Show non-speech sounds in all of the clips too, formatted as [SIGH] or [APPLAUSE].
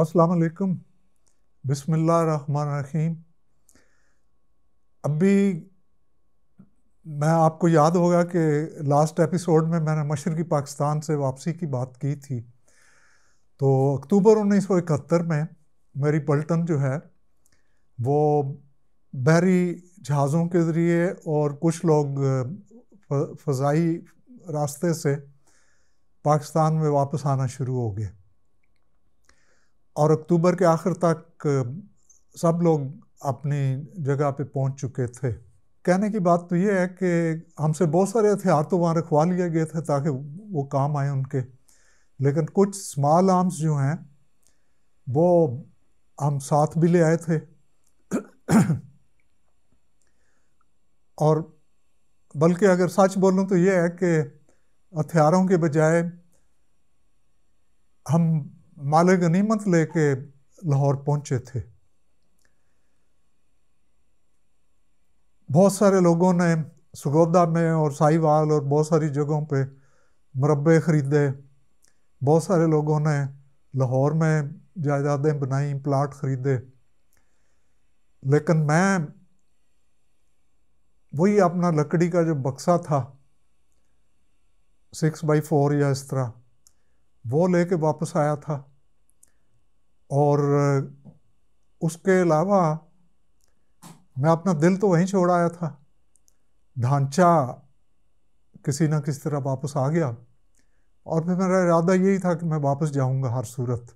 अस्सलाम वालेकुम रहीम अभी मैं आपको याद होगा कि लास्ट एपिसोड में मैंने मशरक़ी पाकिस्तान से वापसी की बात की थी तो अक्टूबर 1971 में मेरी पलटन जो है वो बहरी जहाज़ों के ज़रिए और कुछ लोग फ़जाई रास्ते से पाकिस्तान में वापस आना शुरू हो गए और अक्टूबर के आखिर तक सब लोग अपनी जगह पे पहुंच चुके थे कहने की बात तो ये है कि हमसे बहुत सारे हथियार तो वहाँ रखवा लिए गए थे ताकि वो काम आए उनके लेकिन कुछ स्मॉल आर्म्स जो हैं वो हम साथ भी ले आए थे और बल्कि अगर सच बोलूँ तो ये है कि हथियारों के बजाय हम माल गनीमत लेके लाहौर पहुंचे थे बहुत सारे लोगों ने सुगौदा में और साहिवाल और बहुत सारी जगहों पे मुरबे ख़रीदे बहुत सारे लोगों ने लाहौर में जायदादें बनाई प्लाट ख़रीदे लेकिन मैं वही अपना लकड़ी का जो बक्सा था सिक्स बाई फोर या इस तरह वो लेके वापस आया था और उसके अलावा मैं अपना दिल तो वहीं छोड़ आया था ढांचा किसी ना किसी तरह वापस आ गया और फिर मेरा इरादा यही था कि मैं वापस जाऊंगा हर सूरत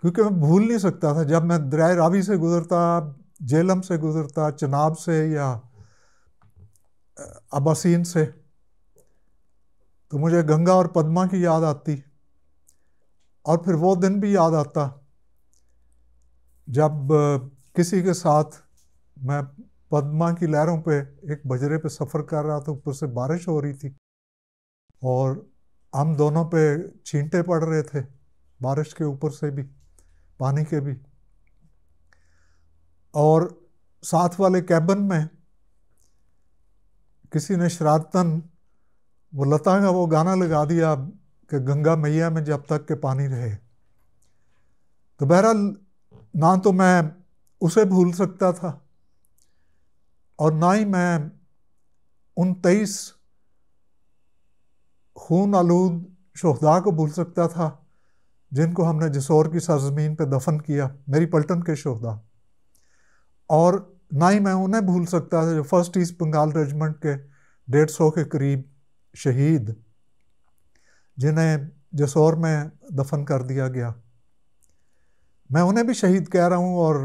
क्योंकि मैं भूल नहीं सकता था जब मैं दरिया रावी से गुज़रता जेलम से गुज़रता चनाब से या अबासीन से तो मुझे गंगा और पद्मा की याद आती और फिर वो दिन भी याद आता जब किसी के साथ मैं पद्मा की लहरों पे एक बजरे पे सफ़र कर रहा था ऊपर से बारिश हो रही थी और हम दोनों पे छींटे पड़ रहे थे बारिश के ऊपर से भी पानी के भी और साथ वाले कैबन में किसी ने शरारतन वो लता का वो गाना लगा दिया कि गंगा मैया में जब तक के पानी रहे तो बहरहाल ना तो मैं उसे भूल सकता था और ना ही मैं उन तेईस खून आलूद शहदा को भूल सकता था जिनको हमने जसौर की सरजमीन पर दफन किया मेरी पलटन के शहदा और ना ही मैं उन्हें भूल सकता था जो फर्स्ट ईस्ट बंगाल रेजिमेंट के डेढ़ सौ के करीब शहीद जिन्हें जसौर में दफन कर दिया गया मैं उन्हें भी शहीद कह रहा हूँ और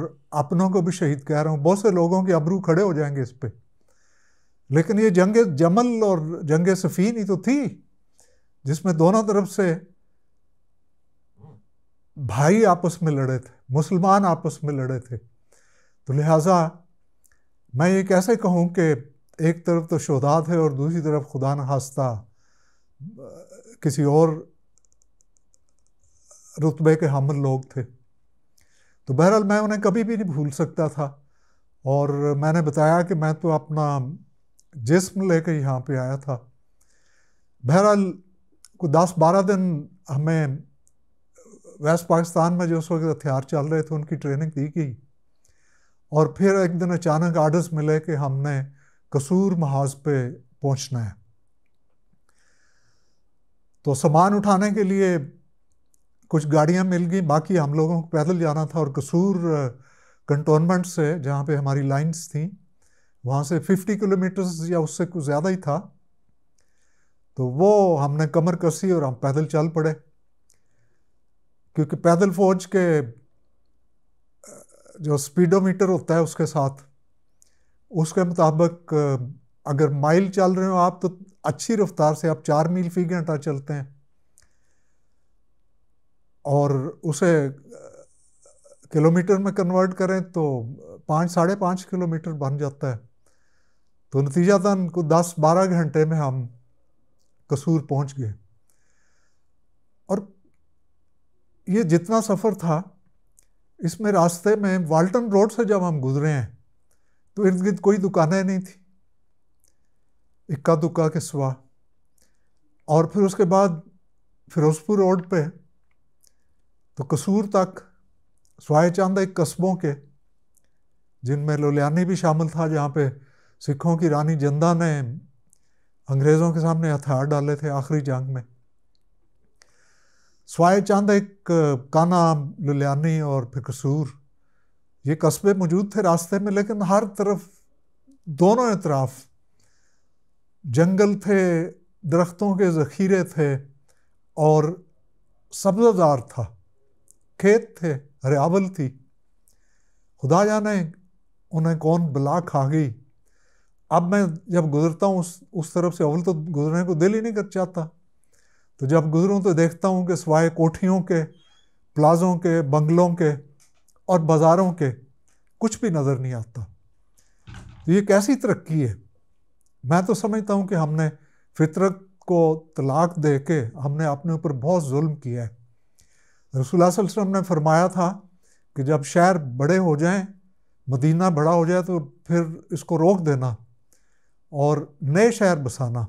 अपनों को भी शहीद कह रहा हूँ बहुत से लोगों के अबरू खड़े हो जाएंगे इस पर लेकिन ये जंग जमल और जंग सफ़ीन ही तो थी जिसमें दोनों तरफ से भाई आपस में लड़े थे मुसलमान आपस में लड़े थे तो लिहाजा मैं ये कैसे कहूँ कि एक तरफ तो शोधा थे और दूसरी तरफ खुदा न हास्ता किसी और रुतबे के हमर लोग थे तो बहरहाल मैं उन्हें कभी भी नहीं भूल सकता था और मैंने बताया कि मैं तो अपना जिस्म लेकर यहाँ पे आया था बहरहाल को दस बारह दिन हमें वेस्ट पाकिस्तान में जो उस वक्त हथियार चल रहे थे उनकी ट्रेनिंग दी गई और फिर एक दिन अचानक आर्डर्स मिले कि हमने कसूर महाज पे पहुँचना है तो सामान उठाने के लिए कुछ गाड़ियाँ मिल गई बाकी हम लोगों को पैदल जाना था और कसूर कंटोनमेंट से जहाँ पे हमारी लाइंस थी वहाँ से 50 किलोमीटर्स या उससे कुछ ज़्यादा ही था तो वो हमने कमर कसी और हम पैदल चल पड़े क्योंकि पैदल फौज के जो स्पीडोमीटर होता है उसके साथ उसके मुताबिक अगर माइल चल रहे हो आप तो अच्छी रफ्तार से आप चार मील फी घंटा चलते हैं और उसे किलोमीटर में कन्वर्ट करें तो पाँच साढ़े पाँच किलोमीटर बन जाता है तो नतीजातन को दस बारह घंटे में हम कसूर पहुंच गए और ये जितना सफ़र था इसमें रास्ते में वाल्टन रोड से जब हम गुजरे हैं तो इर्द गिर्द कोई दुकानें नहीं थी इक्का दुक्का के स्वा और फिर उसके बाद फिरोजपुर रोड पे तो कसूर तक सवाए चांद एक कस्बों के जिनमें लोलियानी भी शामिल था जहाँ पे सिखों की रानी जंदा ने अंग्रेज़ों के सामने हथियार डाले थे आखिरी जंग में सवाए चांद एक काना लुलियानी और फिर कसूर ये कस्बे मौजूद थे रास्ते में लेकिन हर तरफ दोनों अतराफ़ जंगल थे दरख्तों के ज़ख़ीरे थे और सब्ज़दार था खेत थे हरियावल थी खुदा जाने उन्हें कौन बला खा गई अब मैं जब गुज़रता हूँ उस उस तरफ से अवल तो गुज़रने को दिल ही नहीं कर चाहता तो जब गुज़रूँ तो देखता हूँ कि सवाए कोठियों के प्लाज़ों के बंगलों के और बाज़ारों के कुछ भी नज़र नहीं आता तो ये कैसी तरक्की है मैं तो समझता हूँ कि हमने फितरत को तलाक दे के हमने अपने ऊपर बहुत जुल्म किया है रसूल वसम ने फरमाया था कि जब शहर बड़े हो जाएं मदीना बड़ा हो जाए तो फिर इसको रोक देना और नए शहर बसाना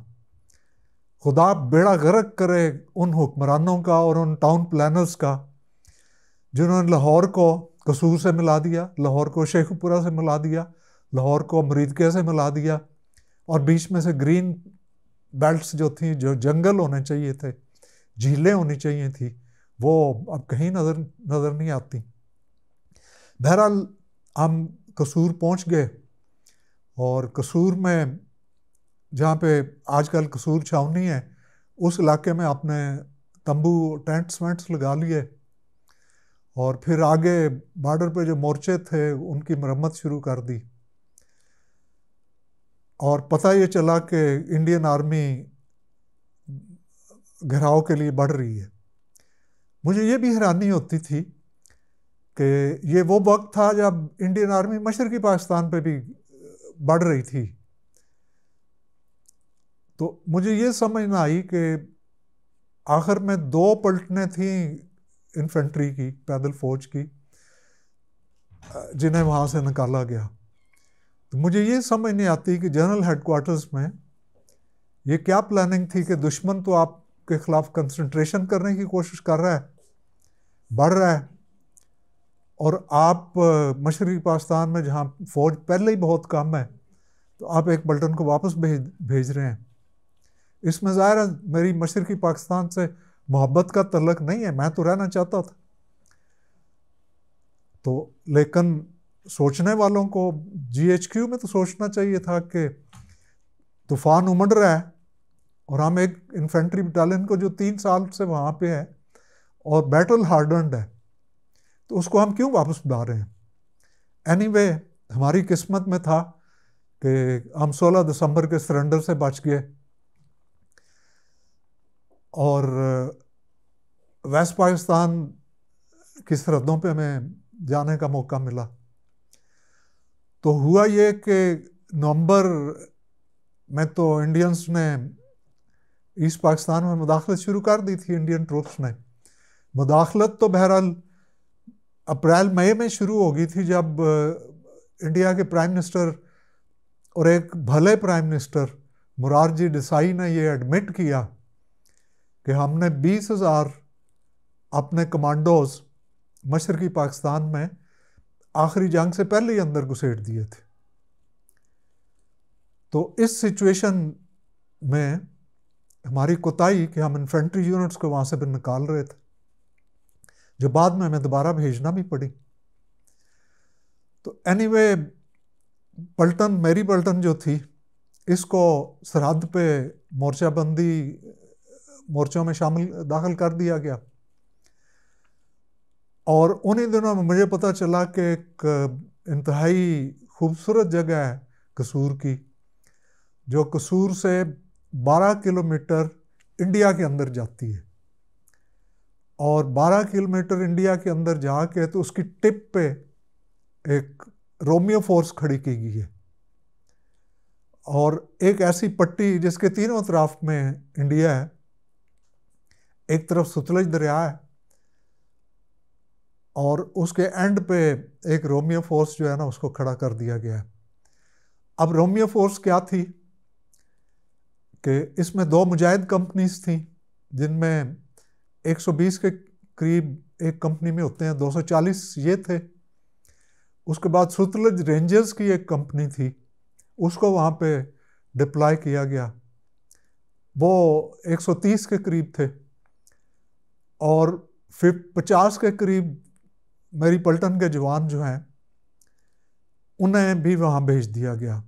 खुदा बेड़ा गर्क करे उन हुक्मरानों का और उन टाउन प्लानर्स का जिन्होंने लाहौर को कसूर से मिला दिया लाहौर को शेखपुरा से मिला दिया लाहौर को अमरीदके से मिला दिया और बीच में से ग्रीन बेल्ट्स जो थी जो जंगल होने चाहिए थे झीलें होनी चाहिए थी वो अब कहीं नज़र नज़र नहीं आती बहरहाल हम कसूर पहुंच गए और कसूर में जहाँ पे आजकल कसूर छावनी है उस इलाके में आपने तंबू टेंट्स वेंट्स लगा लिए और फिर आगे बॉर्डर पे जो मोर्चे थे उनकी मरम्मत शुरू कर दी और पता ये चला कि इंडियन आर्मी घेराव के लिए बढ़ रही है मुझे ये भी हैरानी होती थी कि ये वो वक्त था जब इंडियन आर्मी मशरक़ी पाकिस्तान पे भी बढ़ रही थी तो मुझे ये समझ ना आई कि आखिर में दो पलटने थी इन्फेंट्री की पैदल फौज की जिन्हें वहाँ से निकाला गया तो मुझे ये समझ नहीं आती कि जनरल हेडक्वार्टर्स में ये क्या प्लानिंग थी कि दुश्मन तो आपके ख़िलाफ़ कंसंट्रेशन करने की कोशिश कर रहा है बढ़ रहा है और आप मशरक पाकिस्तान में जहाँ फ़ौज पहले ही बहुत कम है तो आप एक बल्टन को वापस भेज भेज रहे हैं इसमें ज़ाहिर है मेरी मशरक़ी पाकिस्तान से मोहब्बत का तलक नहीं है मैं तो रहना चाहता था तो लेकिन सोचने वालों को जीएचक्यू में तो सोचना चाहिए था कि तूफान उमड़ रहा है और हम एक इन्फेंट्री बटालियन को जो तीन साल से वहाँ पे है और बैटल हार्डनड है तो उसको हम क्यों वापस बुला रहे हैं एनी anyway, हमारी किस्मत में था कि हम 16 दिसंबर के सरेंडर से बच गए और वेस्ट पाकिस्तान की सरहदों पे हमें जाने का मौका मिला तो हुआ ये कि नवंबर में तो इंडियंस ने ईस्ट पाकिस्तान में मुदाखलत शुरू कर दी थी इंडियन ट्रूप्स ने मुदाखलत तो बहरहाल अप्रैल मई में शुरू हो गई थी जब इंडिया के प्राइम मिनिस्टर और एक भले प्राइम मिनिस्टर मुरारजी डिसाई ने ये एडमिट किया कि हमने बीस हज़ार अपने कमांडोज मशरकी पाकिस्तान में आखिरी जंग से पहले ही अंदर घुसेट दिए थे तो इस सिचुएशन में हमारी कोताही कि हम इन्फेंट्री यूनिट्स को वहाँ से भी निकाल रहे थे जो बाद में हमें दोबारा भेजना भी पड़ी तो एनी वे पल्टन मेरी पल्टन जो थी इसको सरहद पे मोर्चाबंदी मोर्चों में शामिल दाखिल कर दिया गया और उन्हीं दिनों में मुझे पता चला कि एक इंतहाई खूबसूरत जगह है कसूर की जो कसूर से 12 किलोमीटर इंडिया के अंदर जाती है और 12 किलोमीटर इंडिया के अंदर जा के तो उसकी टिप पे एक रोमियो फोर्स खड़ी की गई है और एक ऐसी पट्टी जिसके तीनों तरफ में इंडिया है एक तरफ सुतलज दरिया है और उसके एंड पे एक रोमियो फोर्स जो है ना उसको खड़ा कर दिया गया है अब रोमियो फोर्स क्या थी कि इसमें दो मुजाहिद कंपनीज थी जिनमें 120 के करीब एक कंपनी में होते हैं 240 ये थे उसके बाद सुतलज रेंजर्स की एक कंपनी थी उसको वहाँ पे डिप्लॉय किया गया वो 130 के करीब थे और फिर पचास के करीब मेरी पलटन के जवान जो हैं उन्हें भी वहाँ भेज दिया गया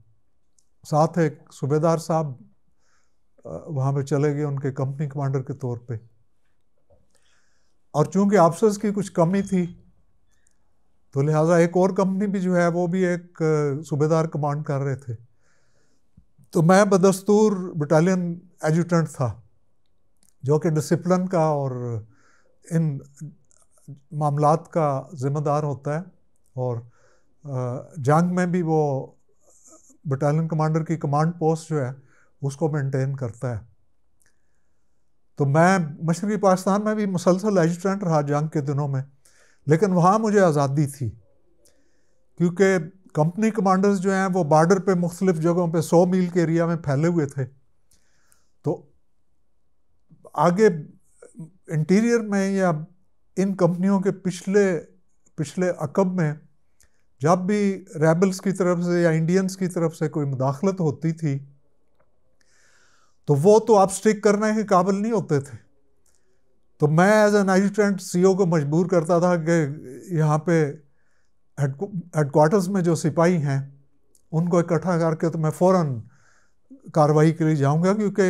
साथ एक सूबेदार साहब वहाँ पे चले गए उनके कंपनी कमांडर के तौर पे और चूंकि ऑफिसर्स की कुछ कमी थी तो लिहाजा एक और कंपनी भी जो है वो भी एक सूबेदार कमांड कर रहे थे तो मैं बदस्तूर बटालियन एजुटेंट था जो कि डिसिप्लिन का और इन मामला का ज़िम्मेदार होता है और जंग में भी वो बटालियन कमांडर की कमांड पोस्ट जो है उसको मेंटेन करता है तो मैं मशरक़ी पाकिस्तान में भी मुसलसल एजिस्टेंट रहा जंग के दिनों में लेकिन वहाँ मुझे आज़ादी थी क्योंकि कंपनी कमांडर्स जो हैं वो बॉर्डर पे मुख्तलिफ़ जगहों पे सौ मील के एरिया में फैले हुए थे तो आगे इंटीरियर में या इन कंपनियों के पिछले पिछले अकब में जब भी रेबल्स की तरफ से या इंडियंस की तरफ से कोई मुदाखलत होती थी तो वो तो आप स्टिक करने के काबिल नहीं होते थे तो मैं एज एन असिस्टेंट सीईओ को मजबूर करता था कि यहाँ पे हेडक्वार्टर्स में जो सिपाही हैं उनको इकट्ठा करके तो मैं फ़ौर कार्रवाई के लिए जाऊँगा क्योंकि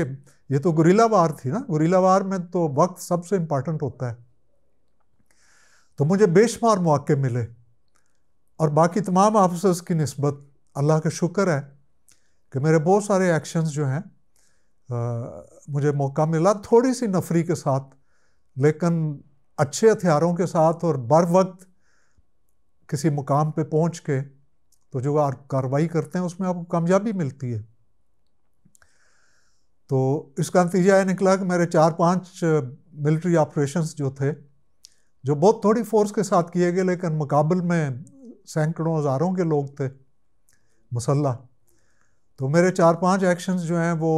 ये तो गुरीला वार थी ना गुरीला वार में तो वक्त सबसे इम्पॉर्टेंट होता है तो मुझे बेशुमार मौक़े मिले और बाकी तमाम ऑफिसर्स की नस्बत अल्लाह का शुक्र है कि मेरे बहुत सारे एक्शंस जो हैं मुझे मौका मिला थोड़ी सी नफरी के साथ लेकिन अच्छे हथियारों के साथ और बर वक्त किसी मुकाम पे पहुंच के तो जो आप कार्रवाई करते हैं उसमें आपको कामयाबी मिलती है तो इसका नतीजा ये निकला कि मेरे चार पांच मिलिट्री ऑपरेशंस जो थे जो बहुत थोड़ी फोर्स के साथ किए गए लेकिन मुकाबल में सैकड़ों हज़ारों के लोग थे मुसल्ला तो मेरे चार पांच एक्शंस जो हैं वो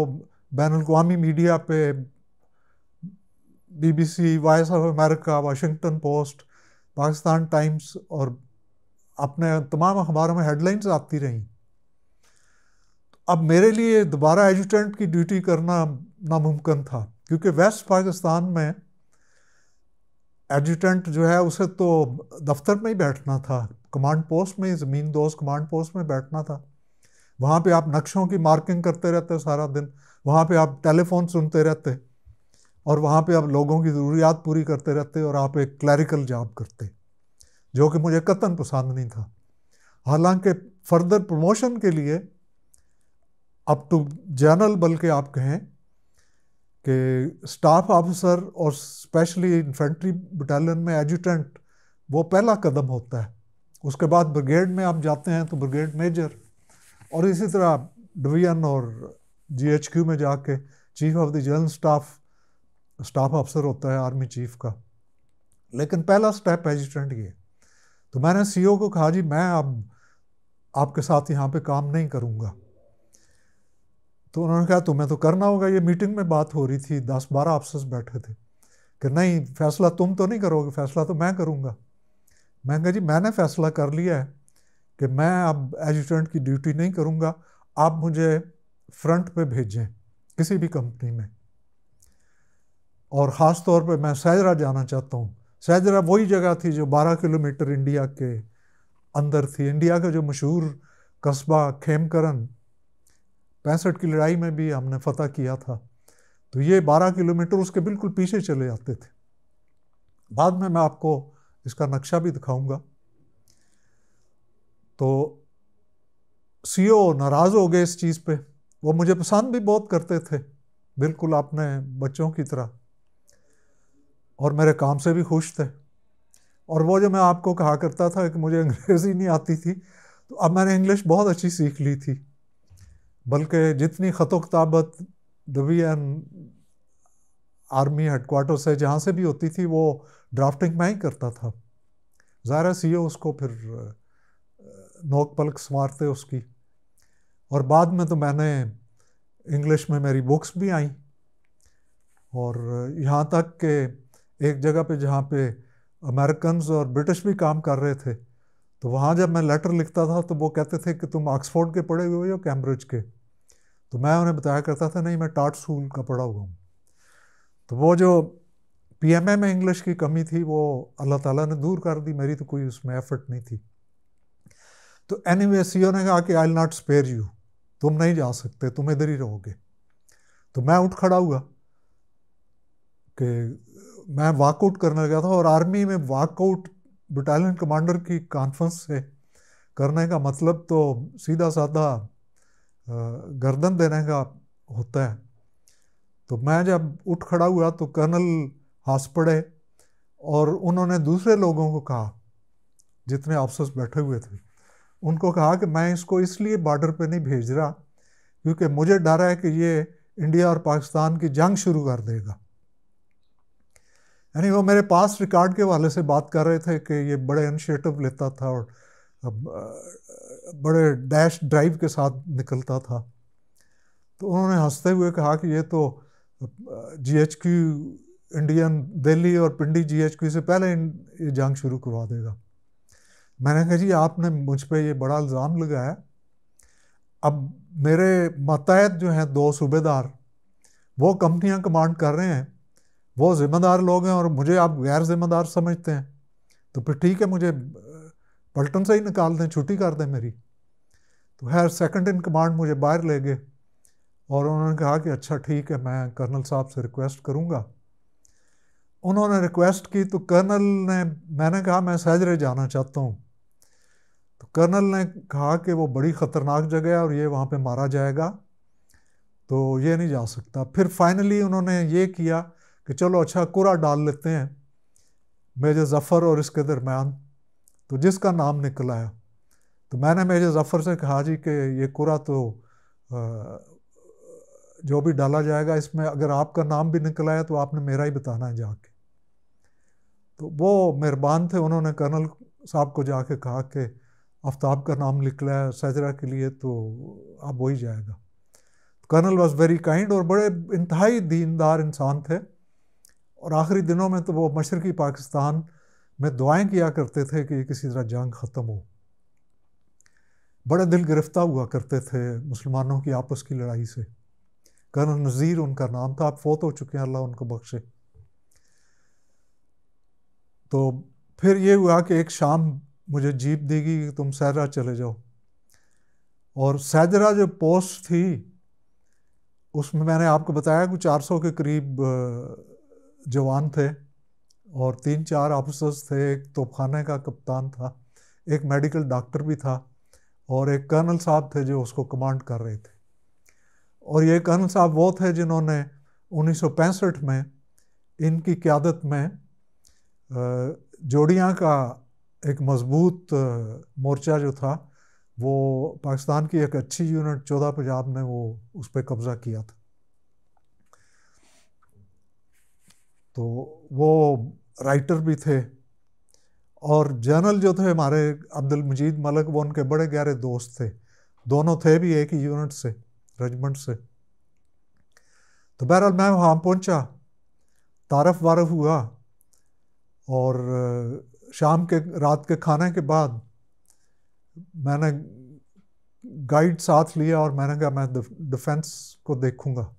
बैन अवी मीडिया पे BBC Voice of America Washington Post Pakistan Times और अपने तमाम अखबारों में हेडलाइंस आती रहीं अब मेरे लिए दोबारा एजुटेंट की ड्यूटी करना नामुमकिन था क्योंकि वेस्ट पाकिस्तान में एडिटेंट जो है उसे तो दफ्तर में ही बैठना था कमांड पोस्ट में ज़मीन दोस्त कमांड पोस्ट में बैठना था वहाँ पे आप नक्शों की मार्किंग करते रहते सारा दिन वहाँ पे आप टेलीफोन सुनते रहते और वहाँ पे आप लोगों की ज़रूरियात पूरी करते रहते और आप एक क्लैरिकल जॉब करते जो कि मुझे कतन पसंद नहीं था हालांकि फर्दर प्रमोशन के लिए अप टू जनरल बल्कि आप कहें कि स्टाफ ऑफिसर और स्पेशली इन्फेंट्री बटालियन में एजुटेंट वो पहला कदम होता है उसके बाद ब्रिगेड में आप जाते हैं तो ब्रिगेड मेजर और इसी तरह डिवीजन और जीएचक्यू में जाके chief of the general staff staff अफसर होता है आर्मी चीफ का लेकिन पहला स्टेप एजिटेंट ये तो मैंने सीईओ e को कहा जी मैं अब आपके साथ यहाँ पे काम नहीं करूँगा तो उन्होंने कहा तुम्हें तो, तो करना होगा ये मीटिंग में बात हो रही थी दस बारह अफसर बैठे थे कि नहीं फैसला तुम तो नहीं करोगे फैसला तो मैं करूँगा मैं कहा जी मैंने फैसला कर लिया है कि मैं अब एजुटेंट की ड्यूटी नहीं करूँगा आप मुझे फ्रंट पे भेजें किसी भी कंपनी में और ख़ास तौर पे मैं सैजरा जाना चाहता हूँ सैजरा वही जगह थी जो 12 किलोमीटर इंडिया के अंदर थी इंडिया का जो मशहूर कस्बा खेमकरन पैंसठ की लड़ाई में भी हमने फतह किया था तो ये बारह किलोमीटर उसके बिल्कुल पीछे चले जाते थे बाद में मैं आपको इसका नक्शा भी दिखाऊंगा तो सीईओ नाराज़ हो गए इस चीज़ पे वो मुझे पसंद भी बहुत करते थे बिल्कुल आपने बच्चों की तरह और मेरे काम से भी खुश थे और वो जो मैं आपको कहा करता था कि मुझे अंग्रेज़ी नहीं आती थी तो अब मैंने इंग्लिश बहुत अच्छी सीख ली थी बल्कि जितनी ख़तो किताबत दबियन आर्मी हेडकोार्टर से जहाँ से भी होती थी वो ड्राफ्टिंग में ही करता था ज़ाहिर सी e उसको फिर नोक पलक संवारते उसकी और बाद में तो मैंने इंग्लिश में मेरी बुक्स भी आई और यहाँ तक कि एक जगह पे जहाँ पे अमेरिकन और ब्रिटिश भी काम कर रहे थे तो वहाँ जब मैं लेटर लिखता था तो वो कहते थे कि तुम ऑक्सफोर्ड के पढ़े हुए हो या कैम्ब्रिज के तो मैं उन्हें बताया करता था नहीं मैं टाट स्कूल का पढ़ा हुआ हूँ तो वो जो पी एम ए में इंग्लिश की कमी थी वो अल्लाह ताला ने दूर कर दी मेरी तो कोई उसमें एफर्ट नहीं थी तो एनी वे सी ने कहा कि आई नॉट स्पेयर यू तुम नहीं जा सकते तुम इधर ही रहोगे तो मैं उठ खड़ा हुआ कि मैं वाकआउट करने गया था और आर्मी में वाकआउट बटालियन कमांडर की कॉन्फ्रेंस से करने का मतलब तो सीधा साधा गर्दन देने का होता है तो मैं जब उठ खड़ा हुआ तो कर्नल हंस पड़े और उन्होंने दूसरे लोगों को कहा जितने ऑफिसर्स बैठे हुए थे उनको कहा कि मैं इसको इसलिए बॉर्डर पे नहीं भेज रहा क्योंकि मुझे डर है कि ये इंडिया और पाकिस्तान की जंग शुरू कर देगा यानी वो मेरे पास रिकॉर्ड के वाले से बात कर रहे थे कि ये बड़े इनिशिएटिव लेता था और बड़े डैश ड्राइव के साथ निकलता था तो उन्होंने हंसते हुए कहा कि ये तो G H Q Indian Delhi और पिंडी जी एच क्यू से पहले ये जंग शुरू करवा देगा मैंने कहा जी आपने मुझ पर ये बड़ा इल्ज़ाम लगाया अब मेरे मतहत जो हैं दो सूबेदार वो कंपनियाँ कमांड कर रहे हैं वो ज़िम्मेदार लोग हैं और मुझे आप गैर ज़िम्मेदार समझते हैं तो फिर ठीक है मुझे पलटन से ही निकाल दें छुट्टी कर दें मेरी तो खैर सेकंड इन कमांड मुझे बाहर ले गए और उन्होंने कहा कि अच्छा ठीक है मैं कर्नल साहब से रिक्वेस्ट करूँगा उन्होंने रिक्वेस्ट की तो कर्नल ने मैंने कहा मैं सहजरे जाना चाहता हूँ तो कर्नल ने कहा कि वो बड़ी ख़तरनाक जगह है और ये वहाँ पे मारा जाएगा तो ये नहीं जा सकता फिर फाइनली उन्होंने ये किया कि चलो अच्छा कुरा डाल लेते हैं मेजर ज़फ़र और इसके दरमियान तो जिसका नाम निकल आया तो मैंने मेजर जफ़र से कहा जी कि ये कुरा तो जो भी डाला जाएगा इसमें अगर आपका नाम भी निकल आया तो आपने मेरा ही बताना है जाके तो वो मेहरबान थे उन्होंने कर्नल साहब को जाके कहा कि आफ्ताब का नाम निकला है सजरा के लिए तो अब वही जाएगा कर्नल वॉज वेरी काइंड और बड़े इंतहाई दीनदार इंसान थे और आखिरी दिनों में तो वो मशरक़ी पाकिस्तान मैं दुआएं किया करते थे कि किसी तरह जंग ख़त्म हो बड़ा दिल गिरफ्तार हुआ करते थे मुसलमानों की आपस की लड़ाई से कर्नल नज़ीर उनका नाम था आप फोत हो चुके हैं अल्लाह उनको बख्शे तो फिर ये हुआ कि एक शाम मुझे जीप दी गई कि तुम सैदरा चले जाओ और सैदरा जो पोस्ट थी उसमें मैंने आपको बताया कि सौ के करीब जवान थे और तीन चार ऑफिसर्स थे एक तोपखाने का कप्तान था एक मेडिकल डॉक्टर भी था और एक कर्नल साहब थे जो उसको कमांड कर रहे थे और ये कर्नल साहब वो थे जिन्होंने 1965 में इनकी क्यादत में जोड़ियाँ का एक मजबूत मोर्चा जो था वो पाकिस्तान की एक अच्छी यूनिट चौदह पंजाब ने वो उस पर कब्ज़ा किया था तो वो राइटर भी थे और जनरल जो थे हमारे अब्दुल मजीद मलक वो उनके बड़े गहरे दोस्त थे दोनों थे भी एक ही यूनिट से रेजिमेंट से तो बहरहाल मैं वहाँ पहुँचा तारफ वारफ हुआ और शाम के रात के खाने के बाद मैंने गाइड साथ लिया और मैंने कहा मैं डिफेंस को देखूंगा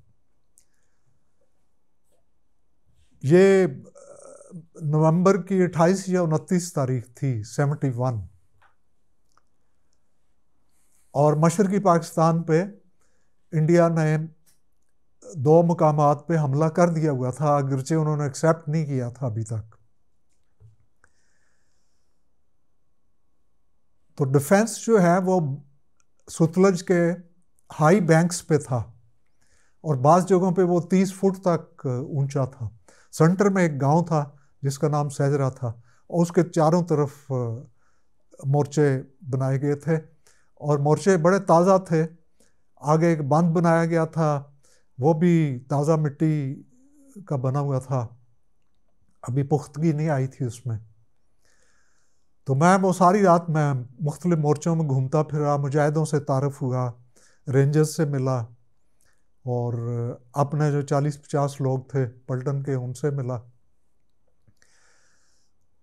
ये नवंबर की 28 या 29 तारीख थी 71 और मशर की पाकिस्तान पे इंडिया ने दो मकाम पे हमला कर दिया हुआ था अगरचे उन्होंने एक्सेप्ट नहीं किया था अभी तक तो डिफेंस जो है वो सुतलज के हाई बैंक्स पे था और बाज़ जगहों पे वो 30 फुट तक ऊंचा था सेंटर में एक गांव था जिसका नाम सहजरा था और उसके चारों तरफ मोर्चे बनाए गए थे और मोर्चे बड़े ताज़ा थे आगे एक बांध बनाया गया था वो भी ताज़ा मिट्टी का बना हुआ था अभी पुख्तगी नहीं आई थी उसमें तो मैं वो सारी रात मैं मुख्तलिफ मोर्चों में घूमता फिरा मुजाहिदों से तारफ़ हुआ रेंजर्स से मिला और अपने जो चालीस पचास लोग थे पलटन के उनसे मिला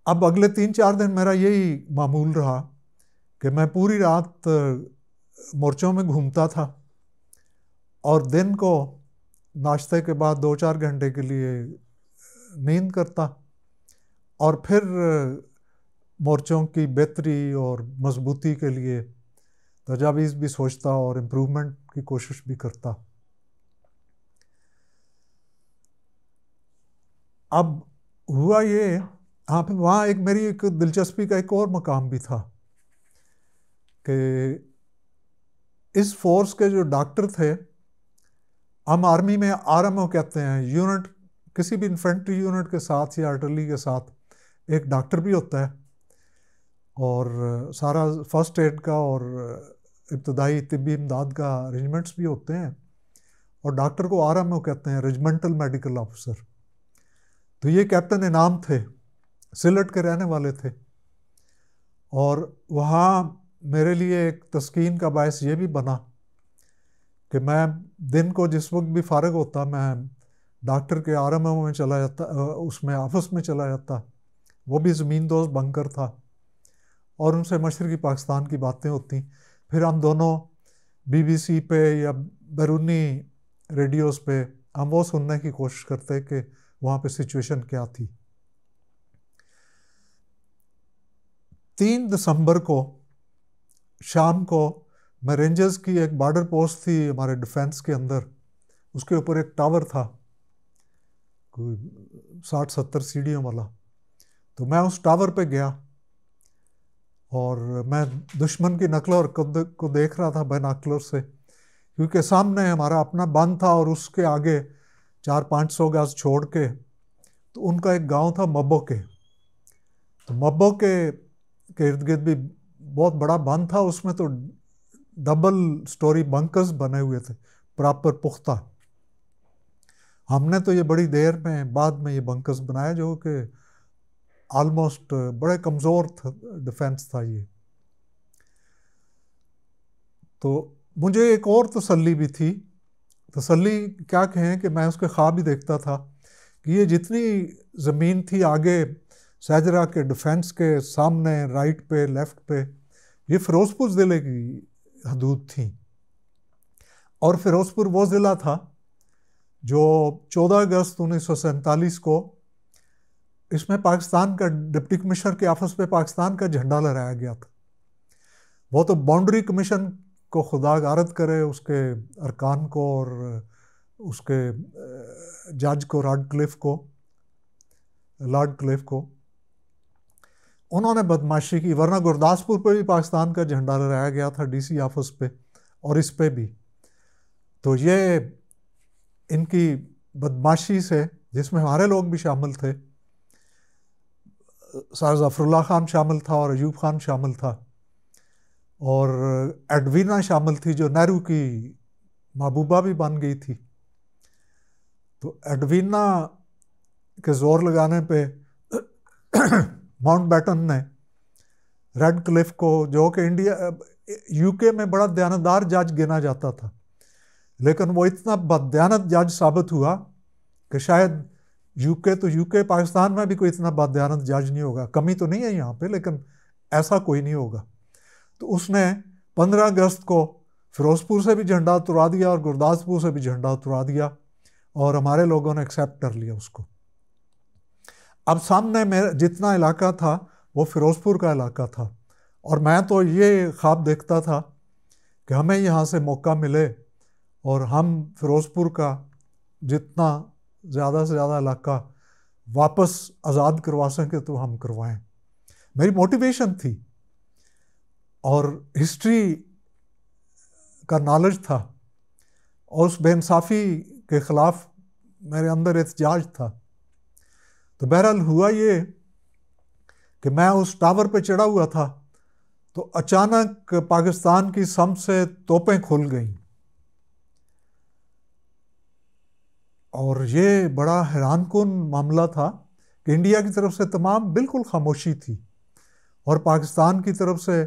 अब अगले तीन चार दिन मेरा यही मामूल रहा कि मैं पूरी रात मोर्चों में घूमता था और दिन को नाश्ते के बाद दो चार घंटे के लिए नींद करता और फिर मोर्चों की बेहतरी और मजबूती के लिए तजावीज़ भी सोचता और इम्प्रूवमेंट की कोशिश भी करता अब हुआ ये हाँ फिर वहाँ एक मेरी एक दिलचस्पी का एक और मकाम भी था कि इस फोर्स के जो डॉक्टर थे हम आर्मी में आर एम ओ कहते हैं यूनिट किसी भी इन्फेंट्री यूनिट के साथ या आर्टली के साथ एक डॉक्टर भी होता है और सारा फर्स्ट एड का और इब्तदाई तबी इमदाद का अरेंजमेंट्स भी होते हैं और डॉक्टर को आर एम ओ कहते हैं रेजिमेंटल मेडिकल ऑफिसर तो ये कैप्टन इनाम थे सिलट के रहने वाले थे और वहाँ मेरे लिए एक तस्कीन का बायस ये भी बना कि मैं दिन को जिस वक्त भी फारग होता मैं डॉक्टर के आर एम में चला जाता उसमें ऑफिस में चला जाता वो भी ज़मीन दोस्त बनकर था और उनसे मशरक़ी पाकिस्तान की बातें होती फिर हम दोनों बीबीसी पे या बैरूनी रेडियोज़ पे हम वो सुनने की कोशिश करते कि वहाँ पे सिचुएशन क्या थी तीन दिसंबर को शाम को मैं रेंजर्स की एक बॉर्डर पोस्ट थी हमारे डिफेंस के अंदर उसके ऊपर एक टावर था कोई साठ सत्तर सीढ़ियों वाला तो मैं उस टावर पे गया और मैं दुश्मन की नकल और कद को देख रहा था बैनाकुलर से क्योंकि सामने हमारा अपना बंद था और उसके आगे चार पाँच सौ गज छोड़ के तो उनका एक गांव था मब्बो के तो मब्बो के के इर्द गिर्द भी बहुत बड़ा बंद था उसमें तो डबल स्टोरी बंकर्स बने हुए थे प्रॉपर पुख्ता हमने तो ये बड़ी देर में बाद में ये बंकर्स बनाया जो कि ऑलमोस्ट बड़े कमज़ोर डिफेंस था ये तो मुझे एक और तसली भी थी तसली क्या कहें कि मैं उसके ख्वाब ही देखता था कि ये जितनी ज़मीन थी आगे सहजरा के डिफेंस के सामने राइट पे लेफ्ट पे ये फ़िरोज़पुर ज़िले की हदूद थी और फ़िरोज़पुर वो ज़िला था जो 14 अगस्त उन्नीस को इसमें पाकिस्तान का डिप्टी कमिश्नर के ऑफिस पे पाकिस्तान का झंडा लहराया गया था वो तो बाउंड्री कमीशन को खुदा गारत करे उसके अरकान को और उसके जज को रॉड क्लिफ को लॉर्ड क्लिफ को उन्होंने बदमाशी की वरना गुरदासपुर पर भी पाकिस्तान का झंडा लहराया गया था डीसी ऑफिस पे और इस पे भी तो ये इनकी बदमाशी से जिसमें हमारे लोग भी शामिल थे सर ज़फ़रुल्ला ख़ान शामिल था और अयूब ख़ान शामिल था और एडवीना शामिल थी जो नेहरू की महबूबा भी बन गई थी तो एडवीना के ज़ोर लगाने पे माउंट बैटन ने रेड क्लिफ को जो कि इंडिया यूके में बड़ा दयानतदार जज गिना जाता था लेकिन वो इतना बदयानत जज साबित हुआ कि शायद यूके तो यूके पाकिस्तान में भी कोई इतना बदयानत जज नहीं होगा कमी तो नहीं है यहाँ पे लेकिन ऐसा कोई नहीं होगा तो उसने 15 अगस्त को फिरोजपुर से भी झंडा उतरा दिया और गुरदासपुर से भी झंडा उतरा दिया और हमारे लोगों ने एक्सेप्ट कर लिया उसको अब सामने मेरा जितना इलाका था वो फ़िरोज़पुर का इलाका था और मैं तो ये ख्वाब देखता था कि हमें यहाँ से मौका मिले और हम फ़िरोज़पुर का जितना ज़्यादा से ज़्यादा इलाका वापस आज़ाद करवा सकें तो हम करवाएं मेरी मोटिवेशन थी और हिस्ट्री का नॉलेज था और उस बेानसाफ़ी के ख़िलाफ़ मेरे अंदर एहतजाज था तो बहरहाल हुआ ये कि मैं उस टावर पे चढ़ा हुआ था तो अचानक पाकिस्तान की सम से तोपें खुल गईं और ये बड़ा हैरान कन मामला था कि इंडिया की तरफ से तमाम बिल्कुल खामोशी थी और पाकिस्तान की तरफ से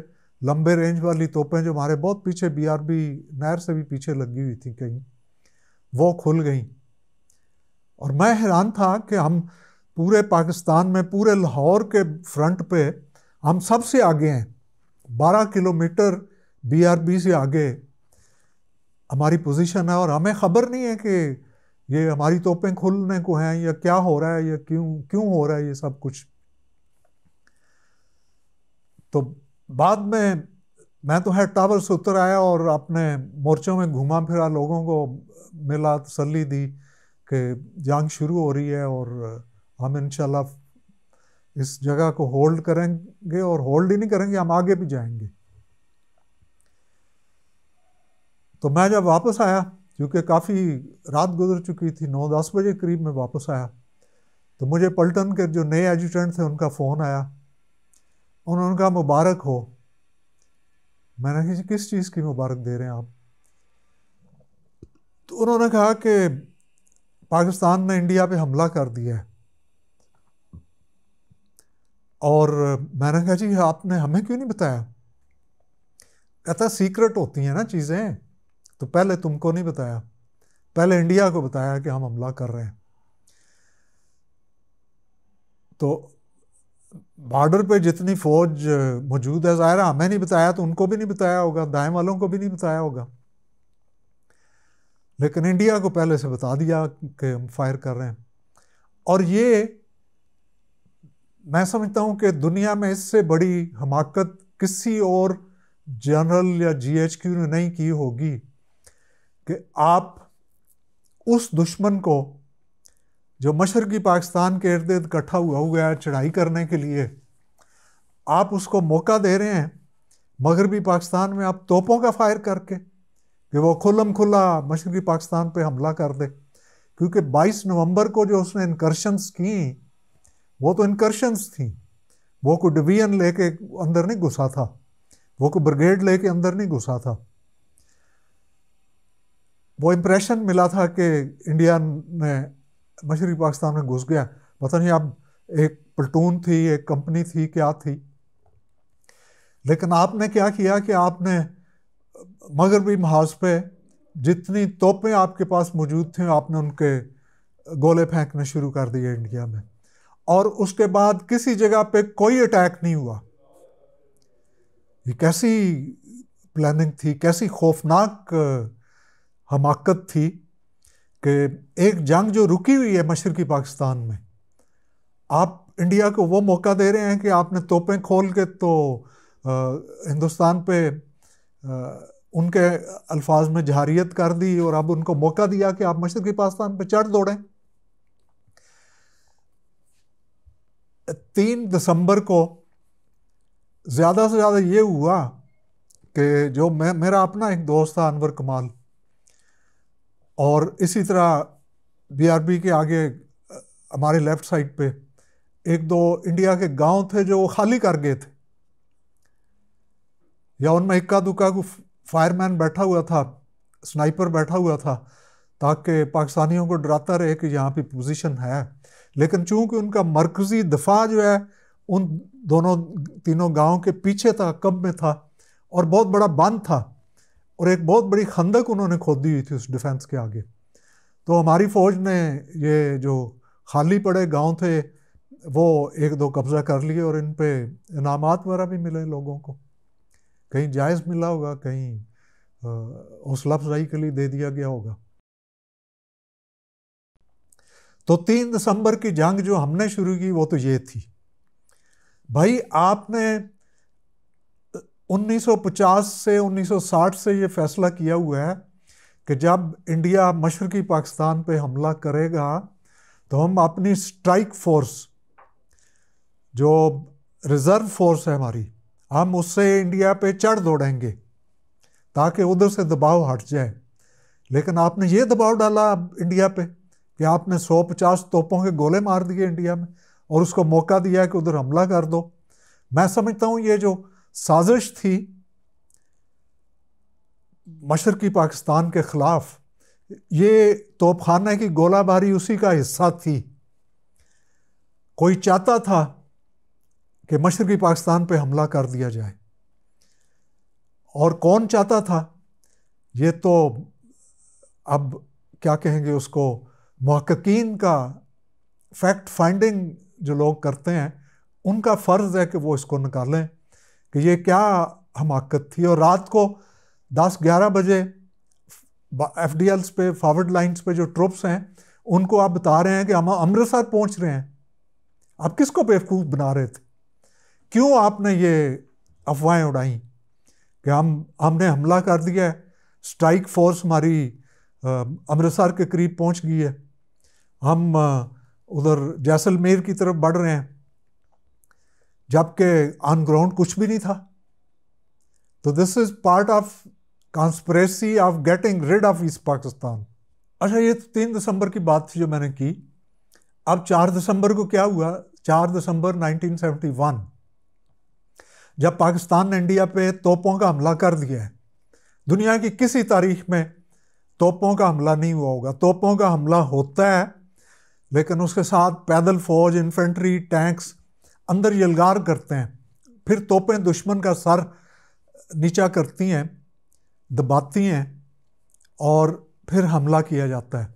लंबे रेंज वाली तोपें जो हमारे बहुत पीछे बीआरबी नहर से भी पीछे लगी हुई थी कहीं वो खुल गई और मैं हैरान था कि हम पूरे पाकिस्तान में पूरे लाहौर के फ्रंट पे हम सबसे आगे हैं 12 किलोमीटर बीआरबी से आगे हमारी पोजीशन है और हमें खबर नहीं है कि ये हमारी तोपें खुलने को हैं या क्या हो रहा है या क्यों क्यों हो रहा है ये सब कुछ तो बाद में मैं तो है टावर से उतर आया और अपने मोर्चों में घूमा फिरा लोगों को मिला तसली दी कि जंग शुरू हो रही है और हम इनशाला इस जगह को होल्ड करेंगे और होल्ड ही नहीं करेंगे हम आगे भी जाएंगे तो मैं जब वापस आया क्योंकि काफ़ी रात गुजर चुकी थी नौ दस बजे करीब मैं वापस आया तो मुझे पल्टन के जो नए एजुटेंट थे उनका फ़ोन आया उन्होंने कहा मुबारक हो मैंने कहा किस चीज़ की मुबारक दे रहे हैं आप तो उन्होंने कहा कि पाकिस्तान ने इंडिया पे हमला कर दिया है और मैंने कहा जी आपने हमें क्यों नहीं बताया कहता सीक्रेट होती हैं ना चीज़ें तो पहले तुमको नहीं बताया पहले इंडिया को बताया कि हम हमला कर रहे हैं तो बॉर्डर पे जितनी फौज मौजूद है ज़ाहिर हमें नहीं बताया तो उनको भी नहीं बताया होगा दाएं वालों को भी नहीं बताया होगा लेकिन इंडिया को पहले से बता दिया कि हम फायर कर रहे हैं और ये मैं समझता हूँ कि दुनिया में इससे बड़ी हमाकत किसी और जनरल या जीएचक्यू ने नहीं की होगी कि आप उस दुश्मन को जो मशरकी पाकिस्तान के इर्द गिर्द इकट्ठा हुआ हुआ है चढ़ाई करने के लिए आप उसको मौका दे रहे हैं मगरबी पाकिस्तान में आप तोपों का फायर करके कि वो खुलम खुला मशरकी पाकिस्तान पे हमला कर दे क्योंकि 22 नवंबर को जो उसने इनकर्शंस की वो तो इनकर्शंस थी वो को डिवीजन लेके अंदर नहीं घुसा था वो को ब्रिगेड लेके अंदर नहीं घुसा था वो इम्प्रेशन मिला था कि इंडिया ने मशरक़ी पाकिस्तान में घुस गया पता नहीं अब एक प्लटून थी एक कंपनी थी क्या थी लेकिन आपने क्या किया कि आपने मगरबी महाज पे जितनी तोपें आपके पास मौजूद थे आपने उनके गोले फेंकने शुरू कर दिए इंडिया में और उसके बाद किसी जगह पे कोई अटैक नहीं हुआ ये कैसी प्लानिंग थी कैसी खौफनाक हमाकत थी कि एक जंग जो रुकी हुई है मशरक़ी पाकिस्तान में आप इंडिया को वो मौका दे रहे हैं कि आपने तोपें खोल के तो आ, हिंदुस्तान पे आ, उनके अल्फाज में जहारियत कर दी और अब उनको मौका दिया कि आप मशरक़ी पाकिस्तान पे चढ़ दौड़ें तीन दिसंबर को ज़्यादा से ज़्यादा ये हुआ कि जो मैं मेरा अपना एक दोस्त था अनवर कमाल और इसी तरह बीआरबी के आगे हमारे लेफ़्ट साइड पे एक दो इंडिया के गांव थे जो खाली कर गए थे या उनमें इक्का दुक्का को फायरमैन बैठा हुआ था स्नाइपर बैठा हुआ था ताकि पाकिस्तानियों को डराता रहे कि यहाँ पे पोजीशन है लेकिन चूंकि उनका मरकजी दफा जो है उन दोनों तीनों गाँव के पीछे था कब में था और बहुत बड़ा बंद था और एक बहुत बड़ी खंदक उन्होंने खोदी हुई थी उस डिफेंस के आगे तो हमारी फ़ौज ने ये जो खाली पड़े गांव थे वो एक दो कब्ज़ा कर लिए और इन पे इनाम वगैरह भी मिले लोगों को कहीं जायज़ मिला होगा कहीं हौसला अफजाई के लिए दे दिया गया होगा तो तीन दिसंबर की जंग जो हमने शुरू की वो तो ये थी भाई आपने 1950 से 1960 से ये फैसला किया हुआ है कि जब इंडिया मशरकी पाकिस्तान पे हमला करेगा तो हम अपनी स्ट्राइक फोर्स जो रिज़र्व फोर्स है हमारी हम उससे इंडिया पे चढ़ दौड़ेंगे ताकि उधर से दबाव हट जाए लेकिन आपने ये दबाव डाला इंडिया पे कि आपने 150 तोपों के गोले मार दिए इंडिया में और उसको मौका दिया कि उधर हमला कर दो मैं समझता हूँ ये जो साजिश थी मशरकी पाकिस्तान के ख़िलाफ़ ये तोपखाना की गोलाबारी उसी का हिस्सा थी कोई चाहता था कि मशरकी पाकिस्तान पे हमला कर दिया जाए और कौन चाहता था ये तो अब क्या कहेंगे उसको महक्कीन का फैक्ट फाइंडिंग जो लोग करते हैं उनका फ़र्ज़ है कि वो इसको निकालें कि ये क्या हमाकत थी और रात को 10-11 बजे एफ डी एल्स पे फॉर्वर्ड लाइन्स पर जो ट्रुप्स हैं उनको आप बता रहे हैं कि हम अमृतसर पहुँच रहे हैं आप किस को बेवकूफ़ बना रहे थे क्यों आपने ये अफवाहें उड़ाई कि हम हमने हमला कर दिया है स्ट्राइक फोर्स हमारी अमृतसर के करीब पहुँच गई है हम उधर जैसलमेर की तरफ बढ़ रहे हैं जबकि ऑन ग्राउंड कुछ भी नहीं था तो this is part of conspiracy of getting rid of East Pakistan अच्छा ये तो तीन दिसंबर की बात थी जो मैंने की अब चार दिसंबर को क्या हुआ चार दिसंबर 1971 जब पाकिस्तान ने इंडिया पे तोपों का हमला कर दिया है दुनिया की किसी तारीख में तोपों का हमला नहीं हुआ होगा तोपों का हमला होता है लेकिन उसके साथ पैदल फौज इन्फेंट्री टैंक्स अंदर यलगार करते हैं फिर तोपें दुश्मन का सर नीचा करती हैं दबाती हैं और फिर हमला किया जाता है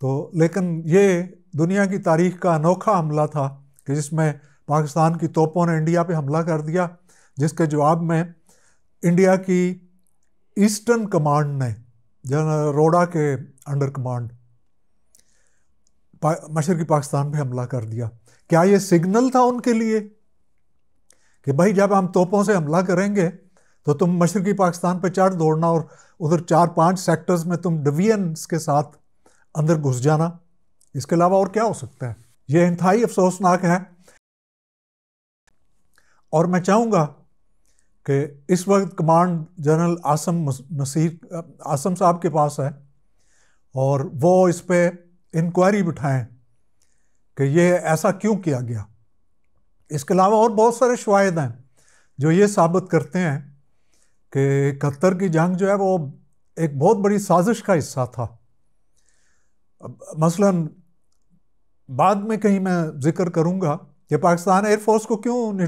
तो लेकिन ये दुनिया की तारीख का अनोखा हमला था कि जिसमें पाकिस्तान की तोपों ने इंडिया पे हमला कर दिया जिसके जवाब में इंडिया की ईस्टर्न कमांड ने जनरल रोडा के अंडर कमांड पा, मशरकी पाकिस्तान पे हमला कर दिया क्या ये सिग्नल था उनके लिए कि भाई जब हम तोपों से हमला करेंगे तो तुम मशरकी पाकिस्तान पे चढ़ दौड़ना और उधर चार पांच सेक्टर्स में तुम डिवीजन्स के साथ अंदर घुस जाना इसके अलावा और क्या हो सकता है ये इंतहाई अफसोसनाक है और मैं चाहूँगा कि इस वक्त कमांड जनरल आसम नसीर आसम साहब के पास है और वो इस पर इंक्वायरी बिठाएं कि ये ऐसा क्यों किया गया इसके अलावा और बहुत सारे शवाद हैं जो ये साबित करते हैं कि इकहत्तर की जंग जो है वो एक बहुत बड़ी साजिश का हिस्सा था मसलन बाद में कहीं मैं जिक्र करूंगा कि पाकिस्तान एयरफोर्स को क्यों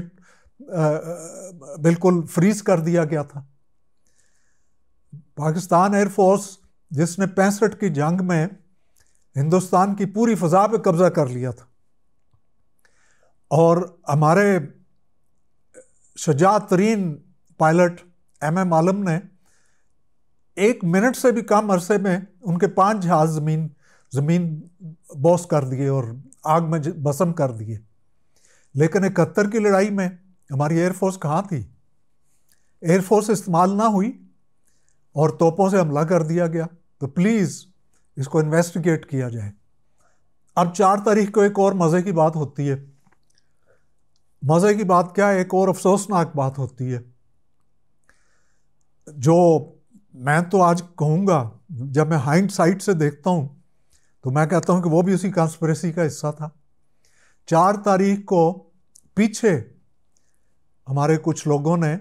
बिल्कुल फ्रीज कर दिया गया था पाकिस्तान एयरफोर्स जिसने पैंसठ की जंग में हिंदुस्तान की पूरी फ़जा पे कब्ज़ा कर लिया था और हमारे शजात तरीन पायलट एम एम आलम ने एक मिनट से भी कम अरसे में उनके पांच जहाज ज़मीन ज़मीन बॉस कर दिए और आग में बसम कर दिए लेकिन इकहत्तर की लड़ाई में हमारी एयरफोर्स कहाँ थी एयरफोर्स इस्तेमाल ना हुई और तोपों से हमला कर दिया गया तो प्लीज़ इसको इन्वेस्टिगेट किया जाए अब चार तारीख को एक और मज़े की बात होती है मज़े की बात क्या है एक और अफसोसनाक बात होती है जो मैं तो आज कहूँगा जब मैं हाइंड साइट से देखता हूँ तो मैं कहता हूँ कि वो भी उसी कॉन्स्परेसी का हिस्सा था चार तारीख को पीछे हमारे कुछ लोगों ने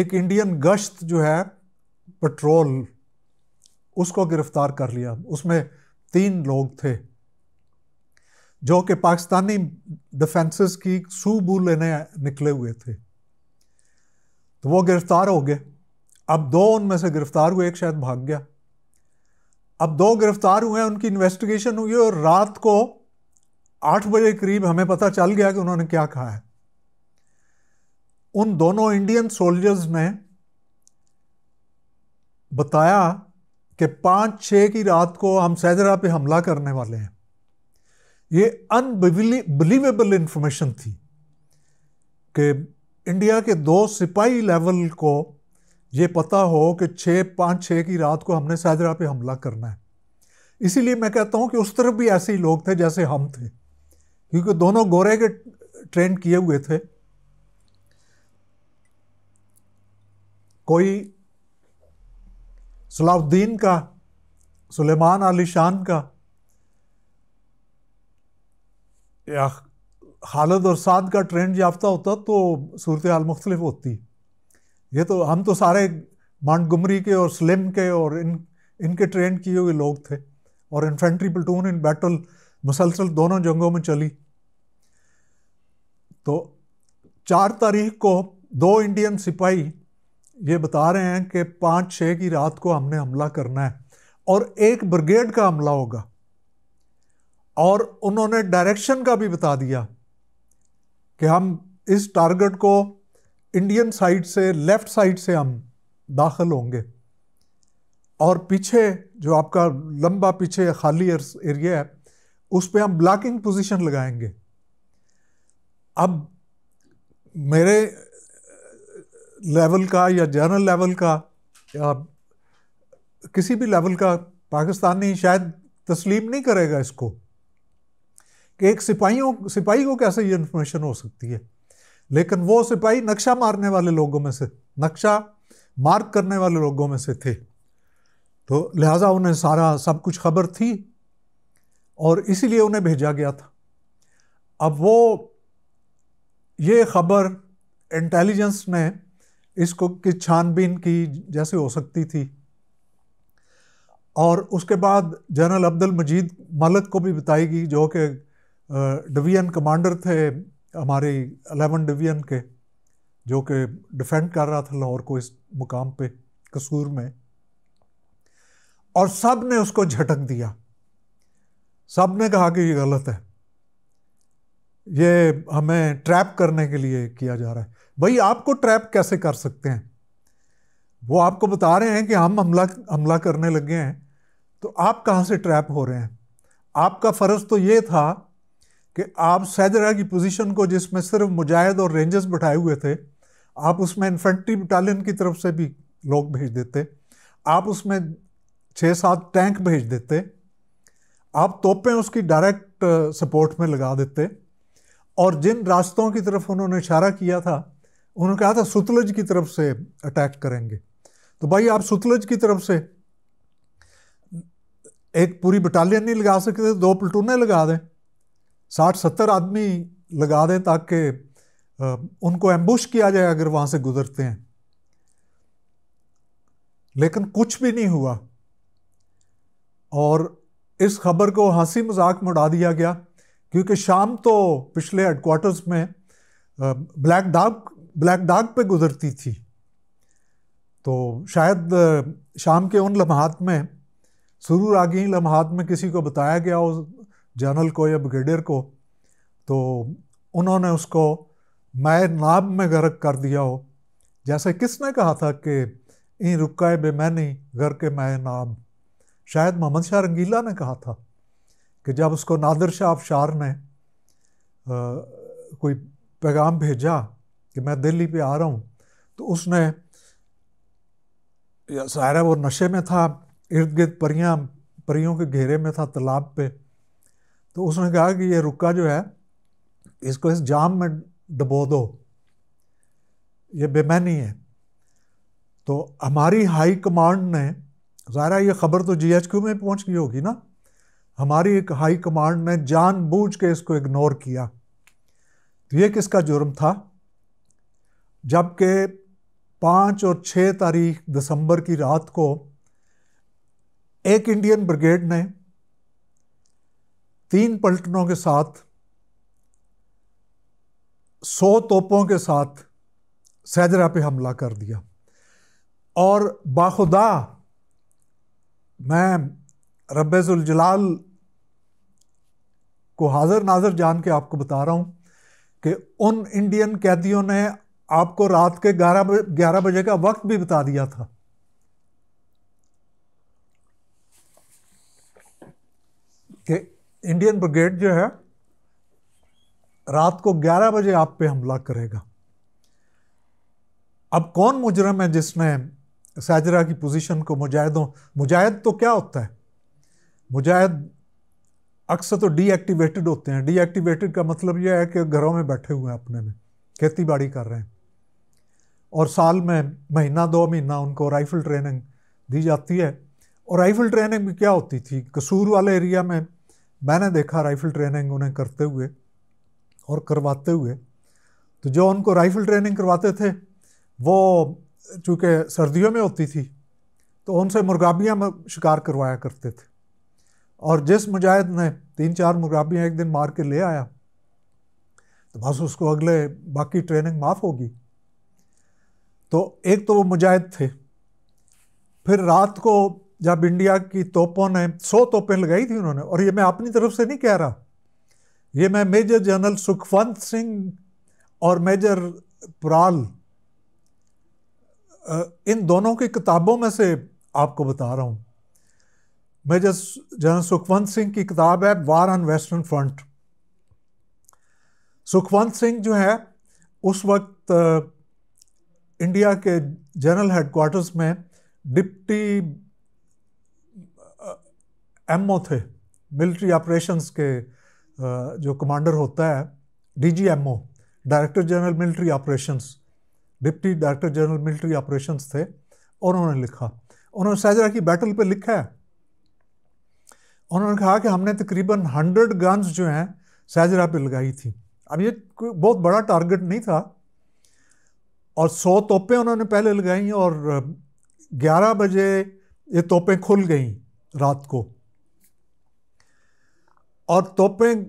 एक इंडियन गश्त जो है पेट्रोल उसको गिरफ्तार कर लिया उसमें तीन लोग थे जो कि पाकिस्तानी डिफेंसेस की सूबू लेने निकले हुए थे तो वो गिरफ्तार हो गए अब दो उनमें से गिरफ्तार हुए एक शायद भाग गया अब दो गिरफ्तार हुए हैं उनकी इन्वेस्टिगेशन हुई और रात को आठ बजे करीब हमें पता चल गया कि उन्होंने क्या कहा है उन दोनों इंडियन सोल्जर्स ने बताया कि पाँच छः की रात को हम सैदरा पे हमला करने वाले हैं ये अनबिलीवेबल इंफॉर्मेशन थी कि इंडिया के दो सिपाही लेवल को ये पता हो कि छः पाँच छः की रात को हमने सैदरा पे हमला करना है इसीलिए मैं कहता हूँ कि उस तरफ भी ऐसे ही लोग थे जैसे हम थे क्योंकि दोनों गोरे के ट्रेंड किए हुए थे कोई सलाउद्दीन का सुलेमान अली शान का या खालद और साद का ट्रेंड याफ्ता होता तो सूरत हाल मुख्तलिफ होती ये तो हम तो सारे गुमरी के और स्लिम के और इन इनके ट्रेंड किए हुए लोग थे और इन्फेंट्री प्लटून इन बैटल मुसलसल दोनों जंगों में चली तो चार तारीख को दो इंडियन सिपाही ये बता रहे हैं कि पाँच छः की रात को हमने हमला करना है और एक ब्रिगेड का हमला होगा और उन्होंने डायरेक्शन का भी बता दिया कि हम इस टारगेट को इंडियन साइड से लेफ़्ट साइड से हम दाखिल होंगे और पीछे जो आपका लंबा पीछे खाली एरिया है उस पर हम ब्लॉकिंग पोजीशन लगाएंगे अब मेरे लेवल का या जनरल लेवल का या किसी भी लेवल का पाकिस्तानी शायद तस्लीम नहीं करेगा इसको कि एक सिपाहियों सिपाही को कैसे ये इन्फॉर्मेशन हो सकती है लेकिन वो सिपाही नक्शा मारने वाले लोगों में से नक्शा मार्क करने वाले लोगों में से थे तो लिहाजा उन्हें सारा सब कुछ खबर थी और इसीलिए उन्हें भेजा गया था अब वो ये खबर इंटेलिजेंस ने इसको किस छानबीन की जैसे हो सकती थी और उसके बाद जनरल अब्दुल मजीद मलक को भी बताएगी जो कि डिवीजन कमांडर थे हमारे अलेवन डिवीजन के जो कि डिफेंड कर रहा था लाहौर को इस मुकाम पे कसूर में और सब ने उसको झटक दिया सब ने कहा कि ये गलत है ये हमें ट्रैप करने के लिए किया जा रहा है भाई आपको ट्रैप कैसे कर सकते हैं वो आपको बता रहे हैं कि हम हमला हमला करने लगे हैं तो आप कहाँ से ट्रैप हो रहे हैं आपका फ़र्ज़ तो ये था कि आप सैदरा की पोजीशन को जिसमें सिर्फ मुजाहिद और रेंजर्स बैठाए हुए थे आप उसमें इन्फेंट्री बटालियन की तरफ से भी लोग भेज देते आप उसमें छः सात टैंक भेज देते आप तोपें उसकी डायरेक्ट सपोर्ट uh, में लगा देते और जिन रास्तों की तरफ उन्होंने इशारा किया था उन्होंने कहा था सुतलज की तरफ से अटैक करेंगे तो भाई आप सुतलज की तरफ से एक पूरी बटालियन नहीं लगा सकते दो प्लटूने लगा दें साठ सत्तर आदमी लगा दें ताकि उनको एम्बुश किया जाए अगर वहाँ से गुजरते हैं लेकिन कुछ भी नहीं हुआ और इस खबर को हंसी मजाक में उड़ा दिया गया क्योंकि शाम तो पिछले हेडकोार्टर्स में ब्लैक डार्क ब्लैक डाग पे गुजरती थी तो शायद शाम के उन लम्हात में आगे ही लम्हात में किसी को बताया गया उस जनरल को या ब्रिगेडियर को तो उन्होंने उसको मै नाब में गर्क कर दिया हो जैसे किसने कहा था कि इन रुकाए बे मैं नहीं घर के मै नाम शायद मोहम्मद शाह रंगीला ने कहा था कि जब उसको नादिर शाह अफशार ने आ, कोई पैगाम भेजा कि मैं दिल्ली पे आ रहा हूँ तो उसने सारा वो नशे में था इर्द गिर्द परियाँ परियों के घेरे में था तालाब पे तो उसने कहा कि ये रुका जो है इसको इस जाम में डबो दो ये बेमैनी है तो हमारी हाई कमांड ने ज़ाहिर ये ख़बर तो जीएचक्यू में पहुंच गई होगी ना हमारी एक हाई कमांड ने जानबूझ के इसको इग्नोर किया तो ये किसका जुर्म था जबकि पाँच और छः तारीख दिसंबर की रात को एक इंडियन ब्रिगेड ने तीन पलटनों के साथ सौ तोपों के साथ सैजरा पे हमला कर दिया और बाखुदा मैं जलाल को हाज़र नाजर जान के आपको बता रहा हूँ कि उन इंडियन कैदियों ने आपको रात के ग्यारह ग्यारह बजे का वक्त भी बता दिया था कि इंडियन ब्रिगेड जो है रात को 11 बजे आप पे हमला करेगा अब कौन मुजरम है जिसने साजरा की पोजीशन को मुजाहिदों मुजाहिद तो क्या होता है मुजाहिद अक्सर तो डीएक्टिवेटेड होते हैं डीएक्टिवेटेड का मतलब यह है कि घरों में बैठे हुए हैं अपने में खेती बाड़ी कर रहे हैं और साल में महीना दो महीना उनको राइफल ट्रेनिंग दी जाती है और राइफल ट्रेनिंग भी क्या होती थी कसूर वाले एरिया में मैंने देखा राइफल ट्रेनिंग उन्हें करते हुए और करवाते हुए तो जो उनको राइफल ट्रेनिंग करवाते थे वो चूँकि सर्दियों में होती थी तो उनसे मुर्गाबियाँ शिकार करवाया करते थे और जिस मुजाहिद ने तीन चार मुर्गाबियाँ एक दिन मार के ले आया तो बस उसको अगले बाकी ट्रेनिंग माफ़ होगी तो एक तो वो मुजाहिद थे फिर रात को जब इंडिया की तोपों ने सौ तोपें लगाई थी उन्होंने और ये मैं अपनी तरफ से नहीं कह रहा ये मैं मेजर जनरल सुखवंत सिंह और मेजर पुराल इन दोनों की किताबों में से आपको बता रहा हूँ मेजर जनरल सुखवंत सिंह की किताब है War on Western Front Sukhwant Singh जो है उस वक्त इंडिया के जनरल हेडक्वार्टर्स में डिप्टी एमओ थे मिलिट्री ऑपरेशंस के जो कमांडर होता है DGMO director general military operations deputy director general military operations थे और उन्होंने लिखा उन्होंने साजरा की बैटल पे लिखा है उन्होंने कहा कि हमने तकरीबन हंड्रेड गन्स जो हैं साजरा पे लगाई थी अब ये बहुत बड़ा टारगेट नहीं था और सौ तोपें उन्होंने पहले लगाई और ग्यारह बजे ये तोपें खुल गई रात को और तोपें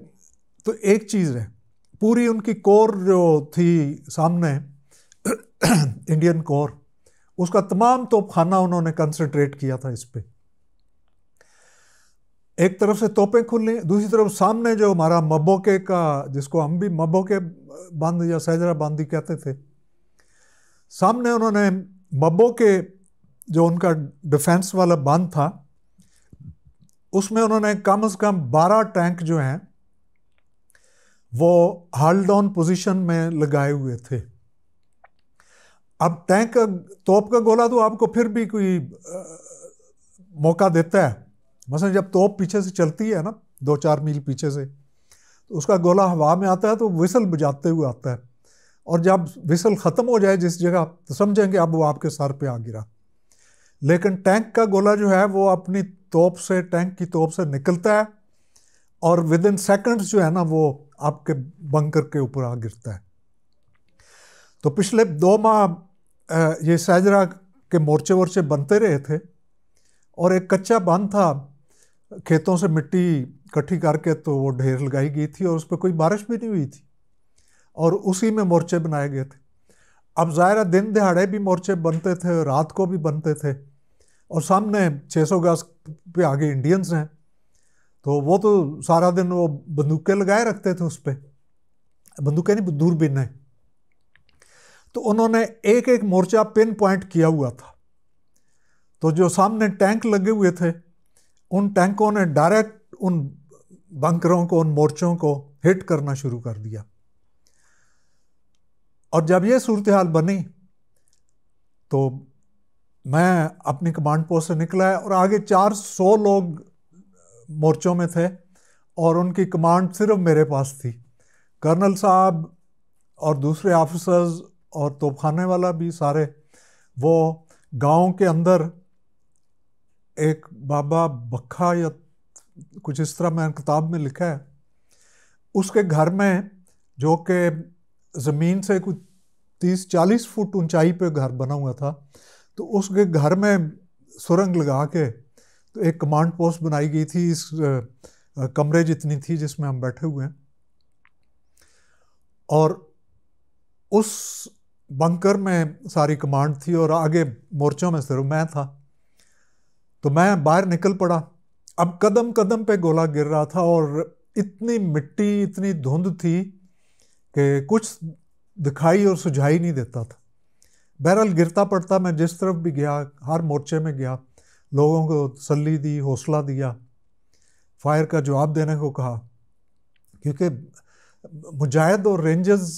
तो एक चीज़ है पूरी उनकी कोर जो थी सामने [CLEARS THROAT] इंडियन कोर उसका तमाम तोपखाना उन्होंने कंसंट्रेट किया था इस पर एक तरफ से तोपें खुल रही दूसरी तरफ सामने जो हमारा मबोके का जिसको हम भी मबोके बांध या सहजरा बांधी कहते थे सामने उन्होंने मब्बो के जो उनका डिफेंस वाला बांध था उसमें उन्होंने कम से कम 12 टैंक जो हैं वो हाल डाउन पोजीशन में लगाए हुए थे अब टैंक का तोप का गोला तो आपको फिर भी कोई आ, मौका देता है मसलन जब तोप पीछे से चलती है ना दो चार मील पीछे से तो उसका गोला हवा में आता है तो विसल बजाते हुए आता है और जब विसल ख़त्म हो जाए जिस जगह तो समझेंगे अब वो आपके सर पे आ गिरा लेकिन टैंक का गोला जो है वो अपनी तोप से टैंक की तोप से निकलता है और विद इन सेकेंड्स जो है ना वो आपके बंकर के ऊपर आ गिरता है तो पिछले दो माह ये सैजरा के मोर्चे वोर्चे बनते रहे थे और एक कच्चा बांध था खेतों से मिट्टी इकट्ठी करके तो वो ढेर लगाई गई थी और उस पर कोई बारिश भी नहीं हुई थी और उसी में मोर्चे बनाए गए थे अब ज़ाहिर दिन दिहाड़े भी मोर्चे बनते थे रात को भी बनते थे और सामने 600 गज पे आगे इंडियंस हैं तो वो तो सारा दिन वो बंदूकें लगाए रखते थे उस पर बंदूकें नहीं दूरबीन है तो उन्होंने एक एक मोर्चा पिन पॉइंट किया हुआ था तो जो सामने टैंक लगे हुए थे उन टैंकों ने डायरेक्ट उन बंकरों को उन मोर्चों को हिट करना शुरू कर दिया और जब ये सूरत हाल बनी तो मैं अपनी कमांड पोस्ट से निकला है और आगे 400 लोग मोर्चों में थे और उनकी कमांड सिर्फ मेरे पास थी कर्नल साहब और दूसरे ऑफिसर्स और तोपखाने वाला भी सारे वो गांव के अंदर एक बाबा बखा या कुछ इस तरह मैंने किताब में लिखा है उसके घर में जो कि ज़मीन से कुछ तीस चालीस फुट ऊंचाई पे घर बना हुआ था तो उसके घर में सुरंग लगा के तो एक कमांड पोस्ट बनाई गई थी इस कमरे जितनी थी जिसमें हम बैठे हुए हैं और उस बंकर में सारी कमांड थी और आगे मोर्चों में सिर्फ मैं था तो मैं बाहर निकल पड़ा अब कदम कदम पे गोला गिर रहा था और इतनी मिट्टी इतनी धुंध थी कि कुछ दिखाई और सुझाई नहीं देता था बहरहाल गिरता पड़ता मैं जिस तरफ भी गया हर मोर्चे में गया लोगों को तसली दी हौसला दिया फायर का जवाब देने को कहा क्योंकि मुजाहिद और रेंजर्स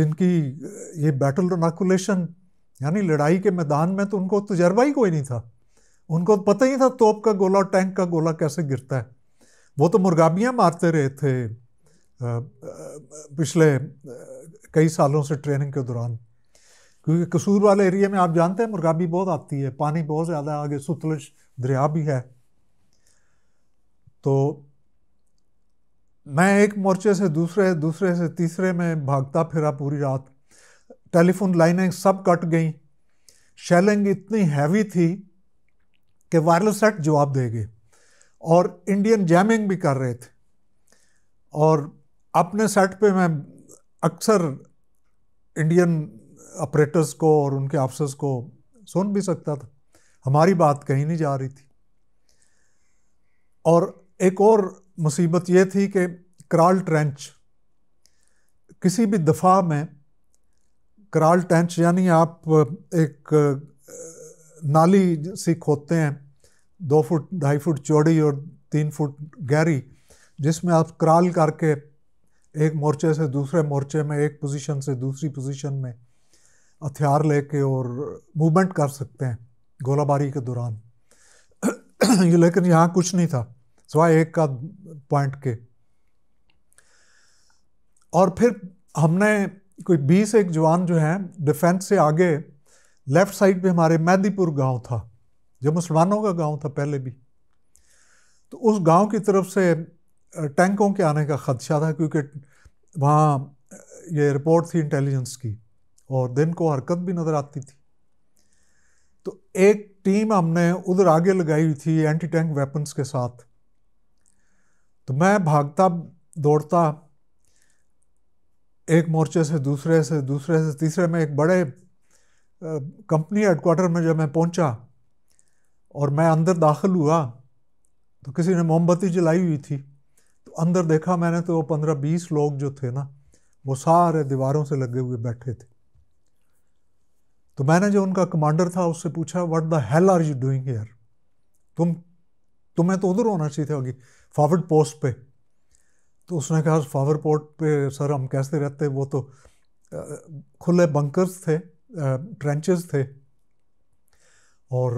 जिनकी ये बैटल रोनाकुलेशन यानी लड़ाई के मैदान में तो उनको तजर्बा ही कोई नहीं था उनको पता ही था तोप का गोला टैंक का गोला कैसे गिरता है वो तो मुर्गाबियाँ मारते रहे थे पिछले कई सालों से ट्रेनिंग के दौरान क्योंकि कसूर वाले एरिया में आप जानते हैं मुर्गाबी बहुत आती है पानी बहुत ज़्यादा आगे सुतलज दरिया भी है तो मैं एक मोर्चे से दूसरे दूसरे से तीसरे में भागता फिरा पूरी रात टेलीफोन लाइनें सब कट गई शेलिंग इतनी हैवी थी कि वायरलेस सेट जवाब गए और इंडियन जैमिंग भी कर रहे थे और अपने सेट पे मैं अक्सर इंडियन ऑपरेटर्स को और उनके ऑफिसर्स को सुन भी सकता था हमारी बात कहीं नहीं जा रही थी और एक और मुसीबत ये थी कि कराल ट्रेंच किसी भी दफ़ा में कराल ट्रेंच यानी आप एक नाली सी खोदते हैं दो फुट ढाई फुट चौड़ी और तीन फुट गहरी जिसमें आप कराल करके एक मोर्चे से दूसरे मोर्चे में एक पोजीशन से दूसरी पोजीशन में हथियार लेके और मूवमेंट कर सकते हैं गोलाबारी के दौरान [CLEARS THROAT] ये लेकिन यहाँ कुछ नहीं था सिवाय एक का पॉइंट के और फिर हमने कोई बीस एक जवान जो हैं डिफेंस से आगे लेफ़्ट साइड पे हमारे मेहदीपुर गांव था जो मुसलमानों का गांव था पहले भी तो उस गांव की तरफ से टैंकों के आने का खदशा था क्योंकि वहाँ ये रिपोर्ट थी इंटेलिजेंस की और दिन को हरकत भी नज़र आती थी तो एक टीम हमने उधर आगे लगाई हुई थी एंटी टैंक वेपन्स के साथ तो मैं भागता दौड़ता एक मोर्चे से दूसरे से दूसरे से तीसरे में एक बड़े कंपनी हेडकोार्टर में जब मैं पहुंचा और मैं अंदर दाखिल हुआ तो किसी ने मोमबत्ती जलाई हुई थी अंदर देखा मैंने तो वो पंद्रह बीस लोग जो थे ना वो सारे दीवारों से लगे हुए बैठे थे तो मैंने जो उनका कमांडर था उससे पूछा what the hell are you doing here तुम तुम्हें तो उधर होना चाहिए था अभी फॉरवर्ड पोस्ट पे तो उसने कहा फॉरवर्ड पोस्ट पे सर हम कैसे रहते वो तो खुले बंकर्स थे ट्रेंचेस थे और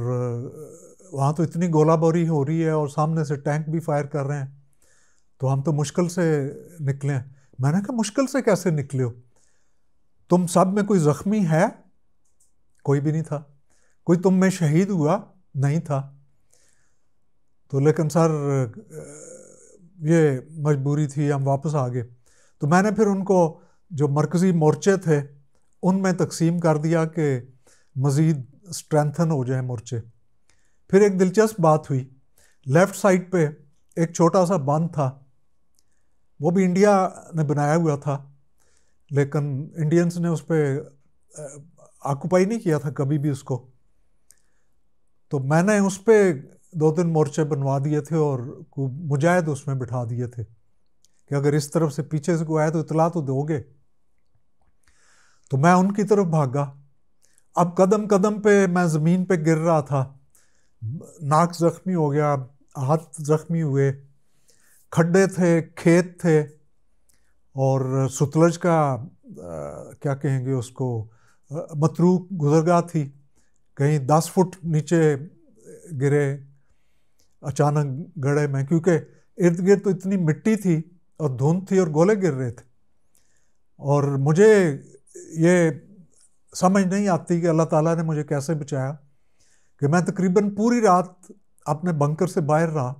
वहाँ तो इतनी गोलाबारी हो रही है और सामने से टैंक भी फायर कर रहे हैं तो हम तो मुश्किल से निकले हैं मैंने कहा मुश्किल से कैसे निकले हो तुम सब में कोई ज़ख्मी है कोई भी नहीं था कोई तुम में शहीद हुआ नहीं था तो लेकिन सर ये मजबूरी थी हम वापस आ गए तो मैंने फिर उनको जो मरकज़ी मोर्चे थे उनमें तकसीम कर दिया कि मज़ीद स्ट्रेंथन हो जाए मोर्चे फिर एक दिलचस्प बात हुई लेफ़्ट साइड पे एक छोटा सा बंद था वो भी इंडिया ने बनाया हुआ था लेकिन इंडियंस ने उस पर आकुपाई नहीं किया था कभी भी उसको तो मैंने उस पर दो तीन मोर्चे बनवा दिए थे और मुजाहिद उसमें बिठा दिए थे कि अगर इस तरफ से पीछे से कोई आए तो इतला तो दोगे तो मैं उनकी तरफ भागा अब कदम कदम पे मैं ज़मीन पे गिर रहा था नाक ज़ख्मी हो गया हाथ ज़ख्मी हुए खड्डे थे खेत थे और सुतलज का आ, क्या कहेंगे उसको मतरूक गुजरगा थी कहीं दस फुट नीचे गिरे अचानक गड़े में क्योंकि इर्द गिर्द तो इतनी मिट्टी थी और धुंध थी और गोले गिर रहे थे और मुझे ये समझ नहीं आती कि अल्लाह ताला ने मुझे कैसे बचाया कि मैं तकरीबन पूरी रात अपने बंकर से बाहर रहा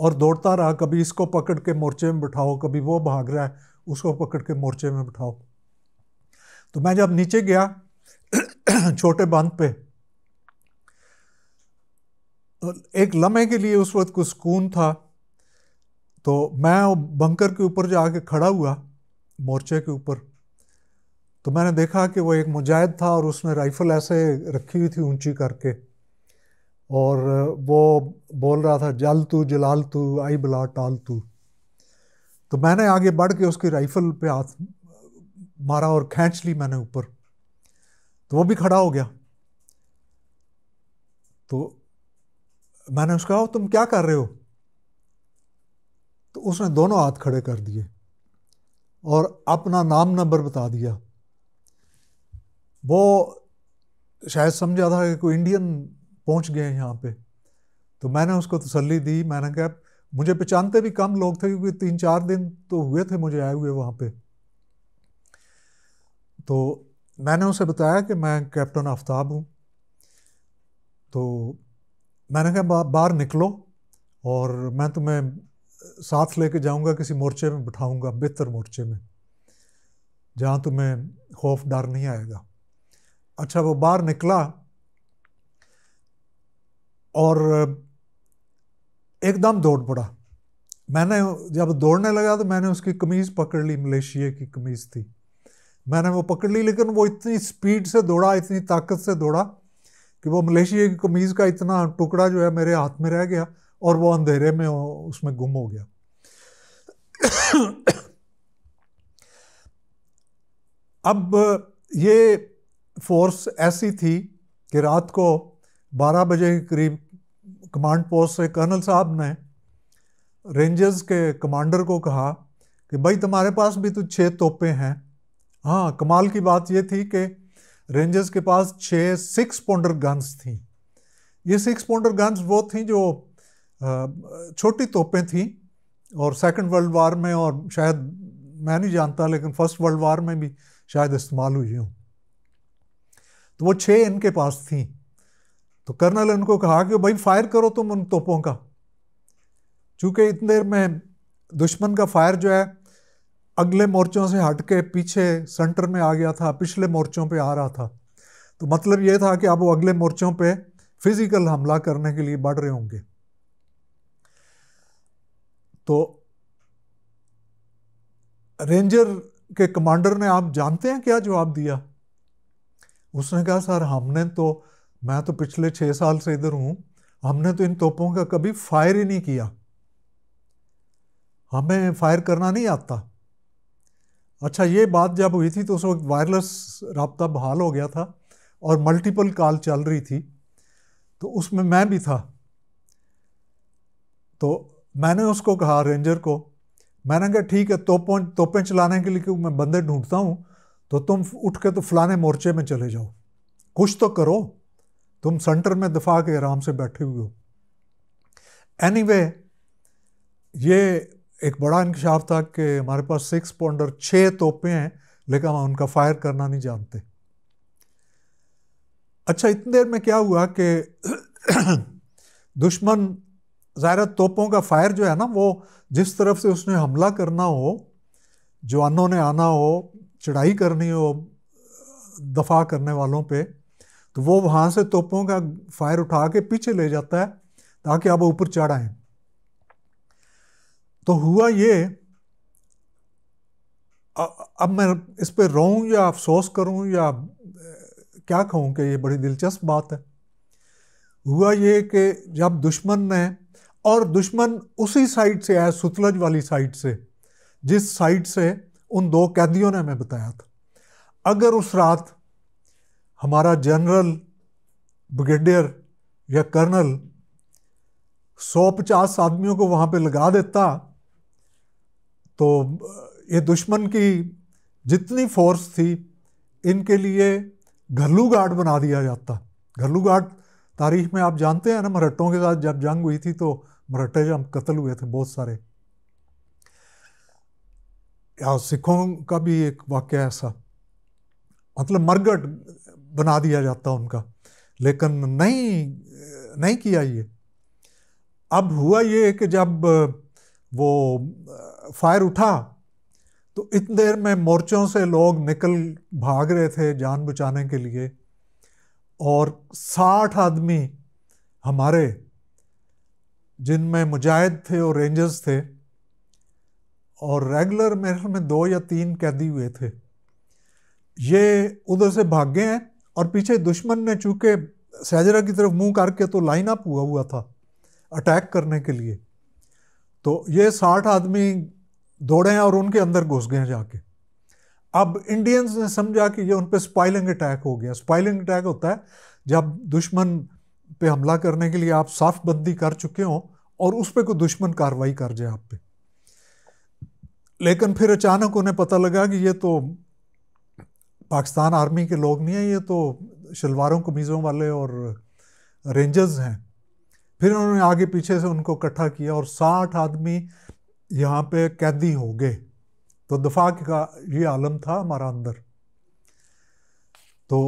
और दौड़ता रहा कभी इसको पकड़ के मोर्चे में बिठाओ कभी वो भाग रहा है उसको पकड़ के मोर्चे में बिठाओ तो मैं जब नीचे गया [CLEARS THROAT] छोटे बांध पे तो एक लम्हे के लिए उस वक्त कुछ सुकून था तो मैं बंकर के ऊपर जाके खड़ा हुआ मोर्चे के ऊपर तो मैंने देखा कि वो एक मुजाहिद था और उसने राइफ़ल ऐसे रखी हुई थी ऊंची करके और वो बोल रहा था जल तू जलाल तू आई बला टाल तू तो मैंने आगे बढ़ के उसकी राइफ़ल पे हाथ मारा और खींच ली मैंने ऊपर तो वो भी खड़ा हो गया तो मैंने उसको कहा तुम क्या कर रहे हो तो उसने दोनों हाथ खड़े कर दिए और अपना नाम नंबर बता दिया वो शायद समझा था कि कोई इंडियन पहुंच गए यहाँ पे तो मैंने उसको तसली दी मैंने कहा मुझे पहचानते भी कम लोग थे क्योंकि तीन चार दिन तो हुए थे मुझे आए हुए वहाँ पे तो मैंने उसे बताया कि मैं कैप्टन आफ्ताब हूँ तो मैंने कहा बाहर निकलो और मैं तुम्हें साथ लेके जाऊँगा किसी मोर्चे में बिठाऊँगा बेहतर मोर्चे में जहाँ तुम्हें खौफ डर नहीं आएगा अच्छा वो बाहर निकला और एकदम दौड़ पड़ा मैंने जब दौड़ने लगा तो मैंने उसकी कमीज़ पकड़ ली मलेशिया की कमीज़ थी मैंने वो पकड़ ली लेकिन वो इतनी स्पीड से दौड़ा इतनी ताकत से दौड़ा कि वो मलेशिया की कमीज़ का इतना टुकड़ा जो है मेरे हाथ में रह गया और वो अंधेरे में उसमें गुम हो गया अब ये फोर्स ऐसी थी कि रात को 12 बजे के करीब कमांड पोस्ट से कर्नल साहब ने रेंजर्स के कमांडर को कहा कि भाई तुम्हारे पास भी तो छः तोपे हैं हाँ कमाल की बात ये थी कि रेंजर्स के पास छः सिक्स पोंडर गन्स थी ये सिक्स पोंडर गन्स वो थी जो छोटी तोपें थी और सेकेंड वर्ल्ड वार में और शायद मैं नहीं जानता लेकिन फर्स्ट वर्ल्ड वार में भी शायद इस्तेमाल हुई हूँ तो वो छः इनके पास थी तो कर्नल ने उनको कहा कि भाई फायर करो तुम उन तोपों का चूँकि इतने देर में दुश्मन का फायर जो है अगले मोर्चों से हट के पीछे सेंटर में आ गया था पिछले मोर्चों पे आ रहा था तो मतलब ये था कि अब वो अगले मोर्चों पे फिज़िकल हमला करने के लिए बढ़ रहे होंगे तो रेंजर के कमांडर ने आप जानते हैं क्या जवाब दिया उसने कहा सर हमने तो मैं तो पिछले छः साल से इधर हूँ हमने तो इन तोपों का कभी फायर ही नहीं किया हमें फायर करना नहीं आता अच्छा ये बात जब हुई थी तो उस वक्त वायरलेस रबता बहाल हो गया था और मल्टीपल कॉल चल रही थी तो उसमें मैं भी था तो मैंने उसको कहा रेंजर को मैंने कहा ठीक है तोपों तोपें चलाने के लिए क्योंकि मैं बंदे ढूंढता हूँ तो तुम उठ के तो फलाने मोर्चे में चले जाओ कुछ तो करो तुम सेंटर में दफा के आराम से बैठे हुए हो एनी वे ये एक बड़ा इंकशाफ था कि हमारे पास सिक्स पॉइंटर छः तोपे हैं लेकिन हम उनका फायर करना नहीं जानते अच्छा इतनी देर में क्या हुआ कि दुश्मन ज़ाहिर तोपों का फायर जो है ना वो जिस तरफ से उसने हमला करना हो जवानों ने आना हो चढ़ाई करनी हो दफा करने वालों पर तो वो वहाँ से तोपों का फायर उठा के पीछे ले जाता है ताकि आप ऊपर चढ़ाए तो हुआ ये अब मैं इस पर रोऊं या अफसोस करूं या क्या कहूं कि ये बड़ी दिलचस्प बात है हुआ ये कि जब दुश्मन ने और दुश्मन उसी साइड से आया सुतलज वाली साइड से जिस साइड से उन दो कैदियों ने हमें बताया था अगर उस रात हमारा जनरल ब्रिगेडियर या कर्नल सौ पचास आदमियों को वहाँ पे लगा देता तो ये दुश्मन की जितनी फोर्स थी इनके लिए घरलू गार्ड बना दिया जाता घरलू गार्ड तारीख में आप जानते हैं ना मराठों के साथ जब जंग हुई थी तो मराठे जब कत्ल हुए थे बहुत सारे या सिखों का भी एक वाक्य ऐसा मतलब मरगट बना दिया जाता उनका लेकिन नहीं नहीं किया ये अब हुआ ये कि जब वो फायर उठा तो इतनी देर में मोर्चों से लोग निकल भाग रहे थे जान बचाने के लिए और साठ आदमी हमारे जिनमें मुजाहिद थे और रेंजर्स थे और रेगुलर मेरे में दो या तीन कैदी हुए थे ये उधर से भागे हैं और पीछे दुश्मन ने चूंकि सहजरा की तरफ मुंह करके तो लाइन अप हुआ हुआ था अटैक करने के लिए तो ये साठ आदमी दौड़े हैं और उनके अंदर घुस गए जाके अब इंडियंस ने समझा कि ये उन पर स्पाइलिंग अटैक हो गया स्पाइलिंग अटैक होता है जब दुश्मन पे हमला करने के लिए आप साफ बंदी कर चुके हों और उस पर कोई दुश्मन कार्रवाई कर जाए आप पे लेकिन फिर अचानक उन्हें पता लगा कि ये तो पाकिस्तान आर्मी के लोग नहीं हैं ये तो शलवारों कमीज़ों वाले और रेंजर्स हैं फिर उन्होंने आगे पीछे से उनको इकट्ठा किया और साठ आदमी यहाँ पे कैदी हो गए तो दफा का ये आलम था हमारा अंदर तो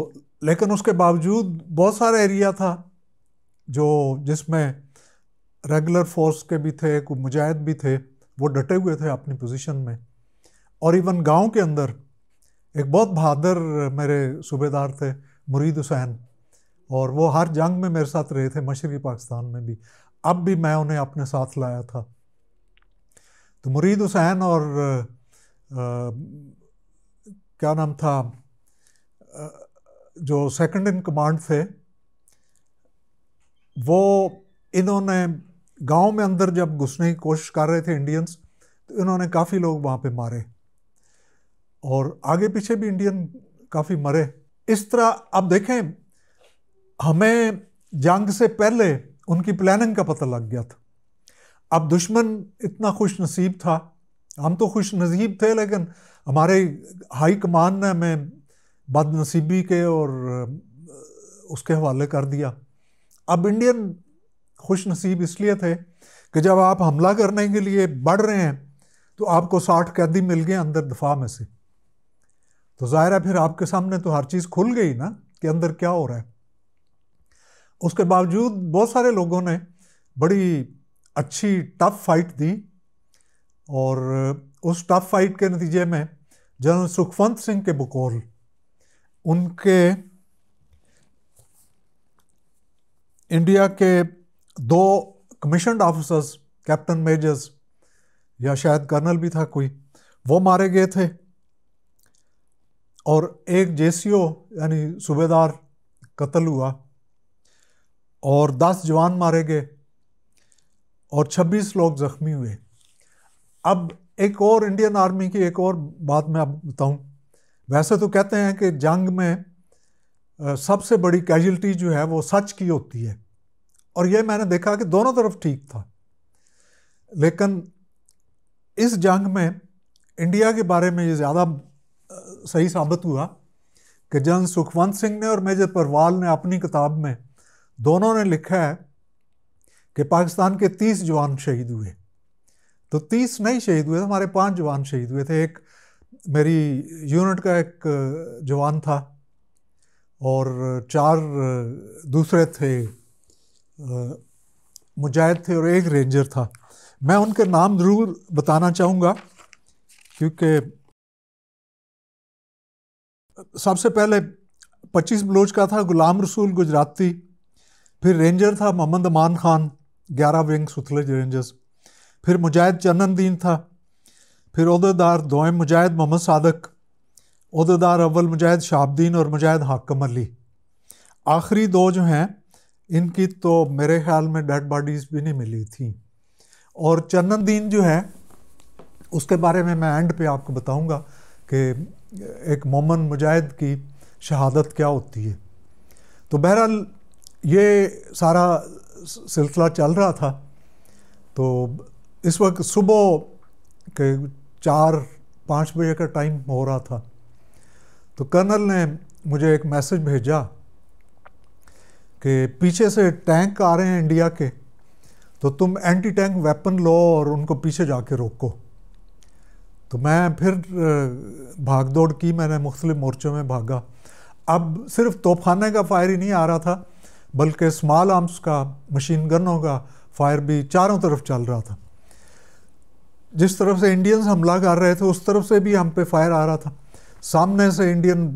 लेकिन उसके बावजूद बहुत सारा एरिया था जो जिसमें रेगुलर फोर्स के भी थे कुछ मुजाहिद भी थे वो डटे हुए थे अपनी पोजीशन में और इवन गांव के अंदर एक बहुत बहादुर मेरे सूबेदार थे मुरीद हुसैन और वो हर जंग में मेरे साथ रहे थे मशरक़ी पाकिस्तान में भी अब भी मैं उन्हें अपने साथ लाया था तो मुरीद हुसैन और आ, क्या नाम था आ, जो सेकंड इन कमांड थे वो इन्होंने गांव में अंदर जब घुसने की कोशिश कर रहे थे इंडियंस तो इन्होंने काफ़ी लोग वहाँ पे मारे और आगे पीछे भी इंडियन काफ़ी मरे इस तरह अब देखें हमें जंग से पहले उनकी प्लानिंग का पता लग गया था अब दुश्मन इतना खुश नसीब था हम तो खुश नसीब थे लेकिन हमारे हाई कमान ने हमें बदनसीबी के और उसके हवाले कर दिया अब इंडियन खुश नसीब इसलिए थे कि जब आप हमला करने के लिए बढ़ रहे हैं तो आपको साठ कैदी मिल गए अंदर दफा में से तो ज़ाहिर है फिर आपके सामने तो हर चीज़ खुल गई ना कि अंदर क्या हो रहा है उसके बावजूद बहुत सारे लोगों ने बड़ी अच्छी टफ फाइट दी और उस टफ फाइट के नतीजे में जनरल सुखवंत सिंह के बकौल उनके इंडिया के दो कमीशनड ऑफिसर्स कैप्टन मेजर्स या शायद कर्नल भी था कोई वो मारे गए थे और एक जे यानी सूबेदार कत्ल हुआ और 10 जवान मारे गए और 26 लोग ज़ख्मी हुए अब एक और इंडियन आर्मी की एक और बात मैं अब बताऊं वैसे तो कहते हैं कि जंग में सबसे बड़ी कैजुअलिटी जो है वो सच की होती है और ये मैंने देखा कि दोनों तरफ ठीक था लेकिन इस जंग में इंडिया के बारे में ये ज़्यादा सही साबित हुआ कि जन सुखवंत सिंह ने और मेजर परवाल ने अपनी किताब में दोनों ने लिखा है कि पाकिस्तान के तीस जवान शहीद हुए तो तीस नहीं शहीद हुए थे हमारे पांच जवान शहीद हुए थे एक मेरी यूनिट का एक जवान था और चार दूसरे थे मुजाहिद थे और एक रेंजर था मैं उनके नाम ज़रूर बताना चाहूँगा क्योंकि सबसे पहले 25 बलोच का था गुलाम रसूल गुजराती फिर रेंजर था मोहम्मद अमान खान 11 विंग सुथलेज रेंजर्स फिर मुजाहिद चन्नदीन था फिर अहदेदार दोम मुजाहिद मोहम्मद सादक अहदेदार अव्वल मुजाहिद शाहबद्दीन और मुजाहिद हाकम अली आखिरी दो जो हैं इनकी तो मेरे ख्याल में डेड बॉडीज़ भी नहीं मिली थी और चन्नदीन जो है उसके बारे में मैं एंड पे आपको बताऊंगा कि एक मोमन मुजाहिद की शहादत क्या होती है तो बहरहाल ये सारा सिलसिला चल रहा था तो इस वक्त सुबह के चार पाँच बजे का टाइम हो रहा था तो कर्नल ने मुझे एक मैसेज भेजा कि पीछे से टैंक आ रहे हैं इंडिया के तो तुम एंटी टैंक वेपन लो और उनको पीछे जाके रोको तो मैं फिर भाग दौड़ की मैंने मुख्तलिफ मोर्चों में भागा अब सिर्फ तोपखाने का फायर ही नहीं आ रहा था बल्कि स्मॉल आर्म्स का मशीन गनों का फायर भी चारों तरफ चल रहा था जिस तरफ से इंडियंस हमला कर रहे थे उस तरफ से भी हम पे फायर आ रहा था सामने से इंडियन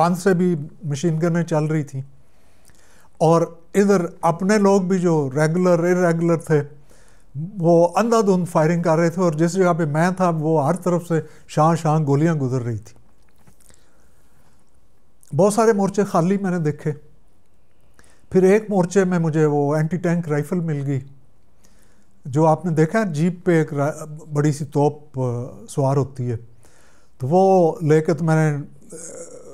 बांध से भी मशीन गनें चल रही थी और इधर अपने लोग भी जो रेगुलर इरेगुलर थे वो अंधाधुंध फायरिंग कर रहे थे और जिस जगह पे मैं था वो हर तरफ से शाह शाह गोलियां गुजर रही थी बहुत सारे मोर्चे खाली मैंने देखे फिर एक मोर्चे में मुझे वो एंटी टैंक राइफल मिल गई जो आपने देखा जीप पे एक बड़ी सी तोप सवार होती है तो वो लेके तो मैंने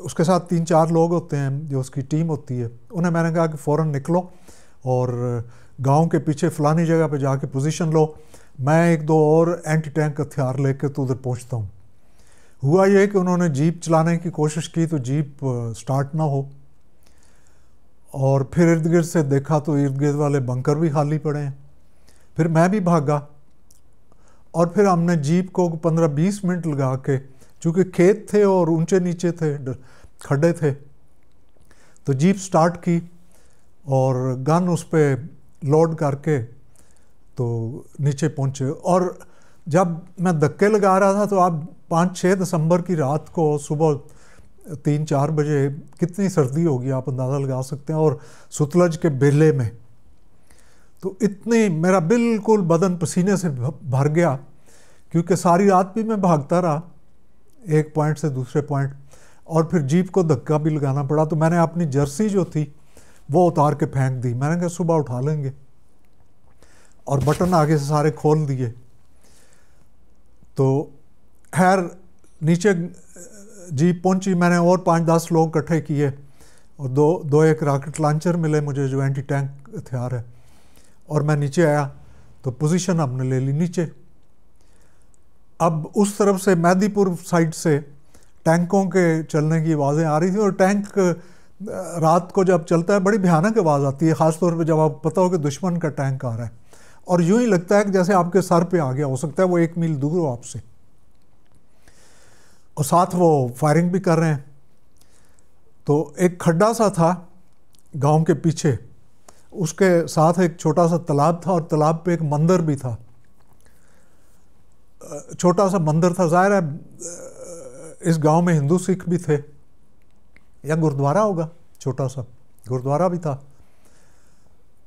उसके साथ तीन चार लोग होते हैं जो उसकी टीम होती है उन्हें मैंने कहा कि फ़ौर निकलो और गांव के पीछे फलानी जगह पर जाके पोजीशन लो मैं एक दो और एंटी टैंक हथियार लेकर तो उधर पहुंचता हूँ हुआ यह कि उन्होंने जीप चलाने की कोशिश की तो जीप स्टार्ट ना हो और फिर इर्द गिर्द से देखा तो इर्द गिर्द वाले बंकर भी खाली पड़े हैं फिर मैं भी भागा और फिर हमने जीप को 15-20 मिनट लगा के चूँकि खेत थे और ऊंचे नीचे थे खड्डे थे तो जीप स्टार्ट की और गन उस पर लोड करके तो नीचे पहुँचे और जब मैं धक्के लगा रहा था तो आप पाँच छः दिसंबर की रात को सुबह तीन चार बजे कितनी सर्दी होगी आप अंदाज़ा लगा सकते हैं और सुतलज के बेले में तो इतने मेरा बिल्कुल बदन पसीने से भर गया क्योंकि सारी रात भी मैं भागता रहा एक पॉइंट से दूसरे पॉइंट और फिर जीप को धक्का भी लगाना पड़ा तो मैंने अपनी जर्सी जो थी वो उतार के फेंक दी मैंने कहा सुबह उठा लेंगे और बटन आगे से सारे खोल दिए तो खैर नीचे जीप पहुंची मैंने और पाँच दस लोग इकट्ठे किए और दो दो एक रॉकेट लॉन्चर मिले मुझे जो एंटी टैंक हथियार है और मैं नीचे आया तो पोजीशन हमने ले ली नीचे अब उस तरफ से मेहदीपुर साइड से टैंकों के चलने की आवाज़ें आ रही थी और टैंक रात को जब चलता है बड़ी भयानक आवाज़ आती है ख़ासतौर पर जब आप पता हो कि दुश्मन का टैंक आ रहा है और यूं ही लगता है कि जैसे आपके सर पे आ गया हो सकता है वो एक मील दूर हो आपसे और साथ वो फायरिंग भी कर रहे हैं तो एक खड्डा सा था गांव के पीछे उसके साथ एक छोटा सा तालाब था और तालाब पे एक मंदिर भी था छोटा सा मंदिर था ज़ाहिर है इस गांव में हिंदू सिख भी थे या गुरुद्वारा होगा छोटा सा गुरुद्वारा भी था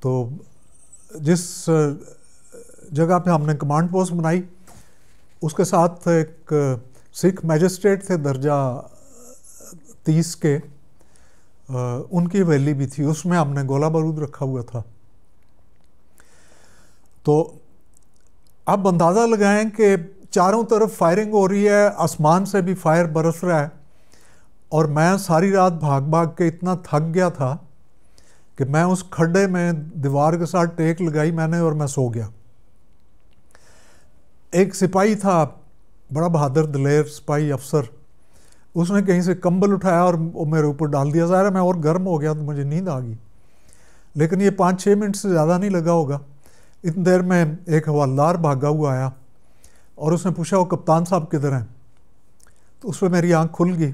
तो जिस जगह पे हमने कमांड पोस्ट बनाई उसके साथ एक सिख मैजिस्ट्रेट थे दर्जा तीस के उनकी वैली भी थी उसमें हमने गोला बारूद रखा हुआ था तो आप अंदाज़ा लगाएं कि चारों तरफ फायरिंग हो रही है आसमान से भी फायर बरस रहा है और मैं सारी रात भाग भाग के इतना थक गया था कि मैं उस खड्डे में दीवार के साथ टेक लगाई मैंने और मैं सो गया एक सिपाही था बड़ा बहादुर दिलेर सिपाही अफसर उसने कहीं से कंबल उठाया और वो मेरे ऊपर डाल दिया ज़ाहिर मैं और गर्म हो गया तो मुझे नींद आ गई लेकिन ये पाँच छः मिनट से ज़्यादा नहीं लगा होगा इतनी देर में एक हवालदार भागा हुआ आया और उसने पूछा वो कप्तान साहब किधर हैं तो उस पर मेरी आँख खुल गई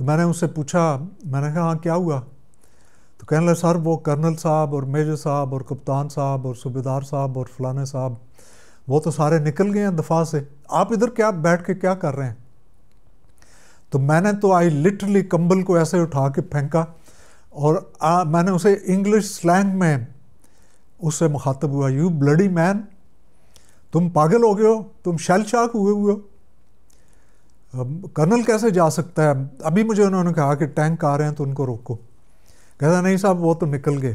तो मैंने उनसे पूछा मैंने कहा हाँ क्या हुआ तो कहने लगे सर वो कर्नल साहब और मेजर साहब और कप्तान साहब और सूबेदार साहब और फलाने साहब वो तो सारे निकल गए हैं दफा से आप इधर क्या बैठ के क्या कर रहे हैं तो मैंने तो आई लिटरली कंबल को ऐसे उठा के फेंका और आ, मैंने उसे इंग्लिश स्लैंग में उससे मुखातब हुआ यू ब्लडी मैन तुम पागल हो गए हो तुम शैल शाक हुए हुए हो कर्नल कैसे जा सकता है अभी मुझे उन्होंने कहा कि टैंक आ रहे हैं तो उनको रोको कहता नहीं साहब वो तो निकल गए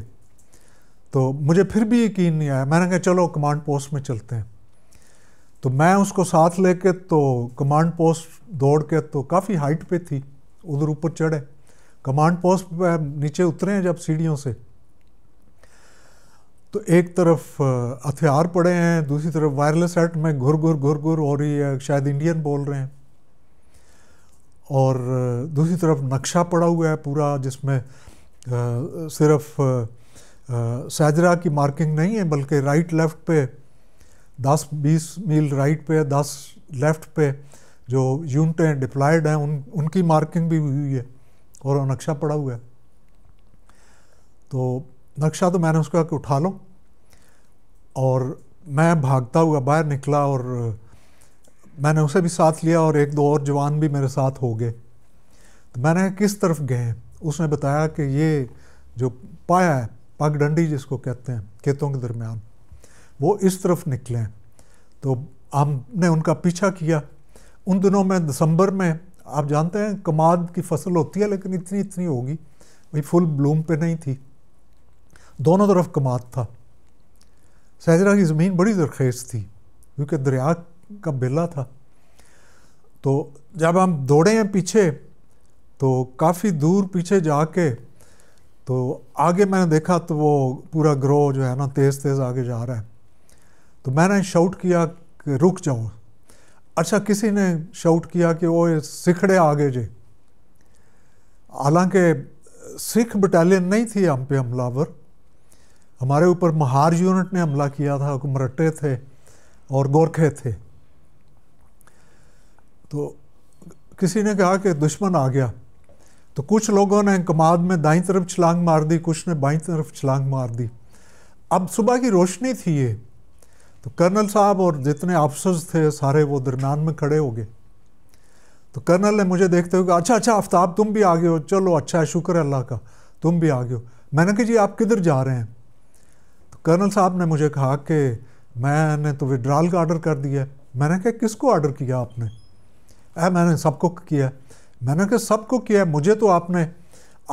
तो मुझे फिर भी यकीन नहीं आया मैंने कहा चलो कमांड पोस्ट में चलते हैं तो मैं उसको साथ लेके तो कमांड पोस्ट दौड़ के तो काफ़ी हाइट पे थी उधर ऊपर चढ़े कमांड पोस्ट पे नीचे उतरे हैं जब सीढ़ियों से तो एक तरफ हथियार पड़े हैं दूसरी तरफ वायरलेस सेट में घुर घुर घुर घुर हो रही है शायद इंडियन बोल रहे हैं और दूसरी तरफ नक्शा पड़ा हुआ है पूरा जिसमें सिर्फ सैजरा की मार्किंग नहीं है बल्कि राइट लेफ़्ट पे दस बीस मील राइट पे दस लेफ़्ट पे जो यूनिटें डिप्लॉयड हैं उन उनकी मार्किंग भी हुई है और नक्शा पड़ा हुआ है तो नक्शा तो मैंने उसका उठा लो और मैं भागता हुआ बाहर निकला और मैंने उसे भी साथ लिया और एक दो और जवान भी मेरे साथ हो गए तो मैंने किस तरफ गए उसने बताया कि ये जो पाया है पगडंडी जिसको कहते हैं खेतों के दरमियान वो इस तरफ निकले तो हमने उनका पीछा किया उन दिनों में दिसंबर में आप जानते हैं कमाद की फसल होती है लेकिन इतनी इतनी होगी भाई फुल ब्लूम पे नहीं थी दोनों तरफ कमाद था सहजरा की ज़मीन बड़ी जरखेज़ थी क्योंकि दरिया का बेला था तो जब हम दौड़े हैं पीछे तो काफ़ी दूर पीछे जाके तो आगे मैंने देखा तो वो पूरा ग्रोह जो है ना तेज़ तेज़ आगे जा रहा है तो मैंने शाउट किया कि रुक जाओ अच्छा किसी ने शाउट किया कि वो सिखड़े आगे जे हालांकि सिख बटालियन नहीं थी हम पे हमलावर हमारे ऊपर महार यूनिट ने हमला किया था मरट्टे थे और गोरखे थे तो किसी ने कहा कि दुश्मन आ गया तो कुछ लोगों ने कमाद में दाई तरफ छलांग मार दी कुछ ने बाई तरफ छलांग मार दी अब सुबह की रोशनी थी ये तो कर्नल साहब और जितने अफसर थे सारे वो दरमियान में खड़े हो गए तो कर्नल ने मुझे देखते हुए कहा अच्छा अच्छा आफ्ताब तुम भी आ गए हो चलो अच्छा है शुक्र अल्लाह का तुम भी आ गए हो मैंने कहा जी आप किधर जा रहे हैं तो कर्नल साहब ने मुझे कहा कि मैंने तो विड्रॉल का ऑर्डर कर दिया है मैंने कहा किसको ऑर्डर किया आपने अः मैंने सबको किया मैंने कहा सबको किया मुझे तो आपने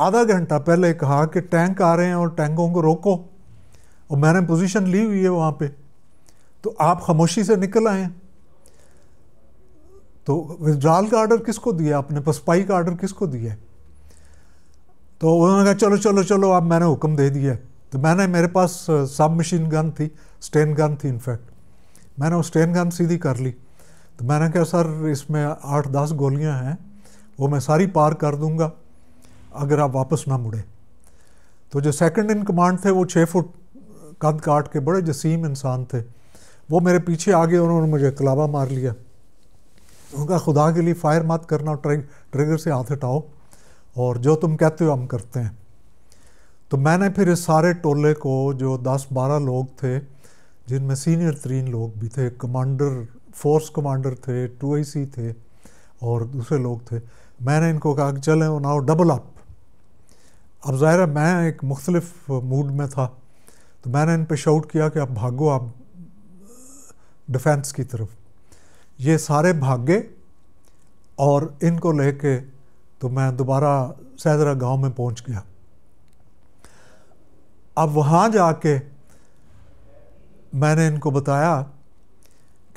आधा घंटा पहले कहा कि टैंक आ रहे हैं और टैंकों को रोको और मैंने पोजीशन ली हुई है वहाँ पे तो आप खामोशी से निकल आए तो विड्राल का आर्डर किसको दिया आपने पसपाई का आर्डर किसको दिया तो उन्होंने कहा चलो चलो चलो आप मैंने हुक्म दे दिया तो मैंने मेरे पास सब मशीन गन थी स्टेन गन थी इनफैक्ट मैंने वो स्टेन गन सीधी कर ली तो मैंने कहा सर इसमें आठ दस गोलियां हैं वो मैं सारी पार कर दूंगा अगर आप वापस ना मुड़े तो जो सेकंड इन कमांड थे वो छः फुट कद काट के बड़े जसीम इंसान थे वो मेरे पीछे आ गए उन्होंने मुझे कलावा मार लिया उनका खुदा के लिए फायर मत करना ट्रिग ट्रिगर से हाथ हटाओ और जो तुम कहते हो हम करते हैं तो मैंने फिर इस सारे टोले को जो 10-12 लोग थे जिनमें सीनियर तरीन लोग भी थे कमांडर फोर्स कमांडर थे टू थे और दूसरे लोग थे मैंने इनको कहा कि चलें नाउ डबल अप अब ज़ाहिर है मैं एक मुख्तलिफ मूड में था तो मैंने इन पर शाउट किया कि आप भागो आप डिफेंस की तरफ ये सारे भागे और इनको लेके तो मैं दोबारा सैदरा गांव में पहुंच गया अब वहाँ जाके मैंने इनको बताया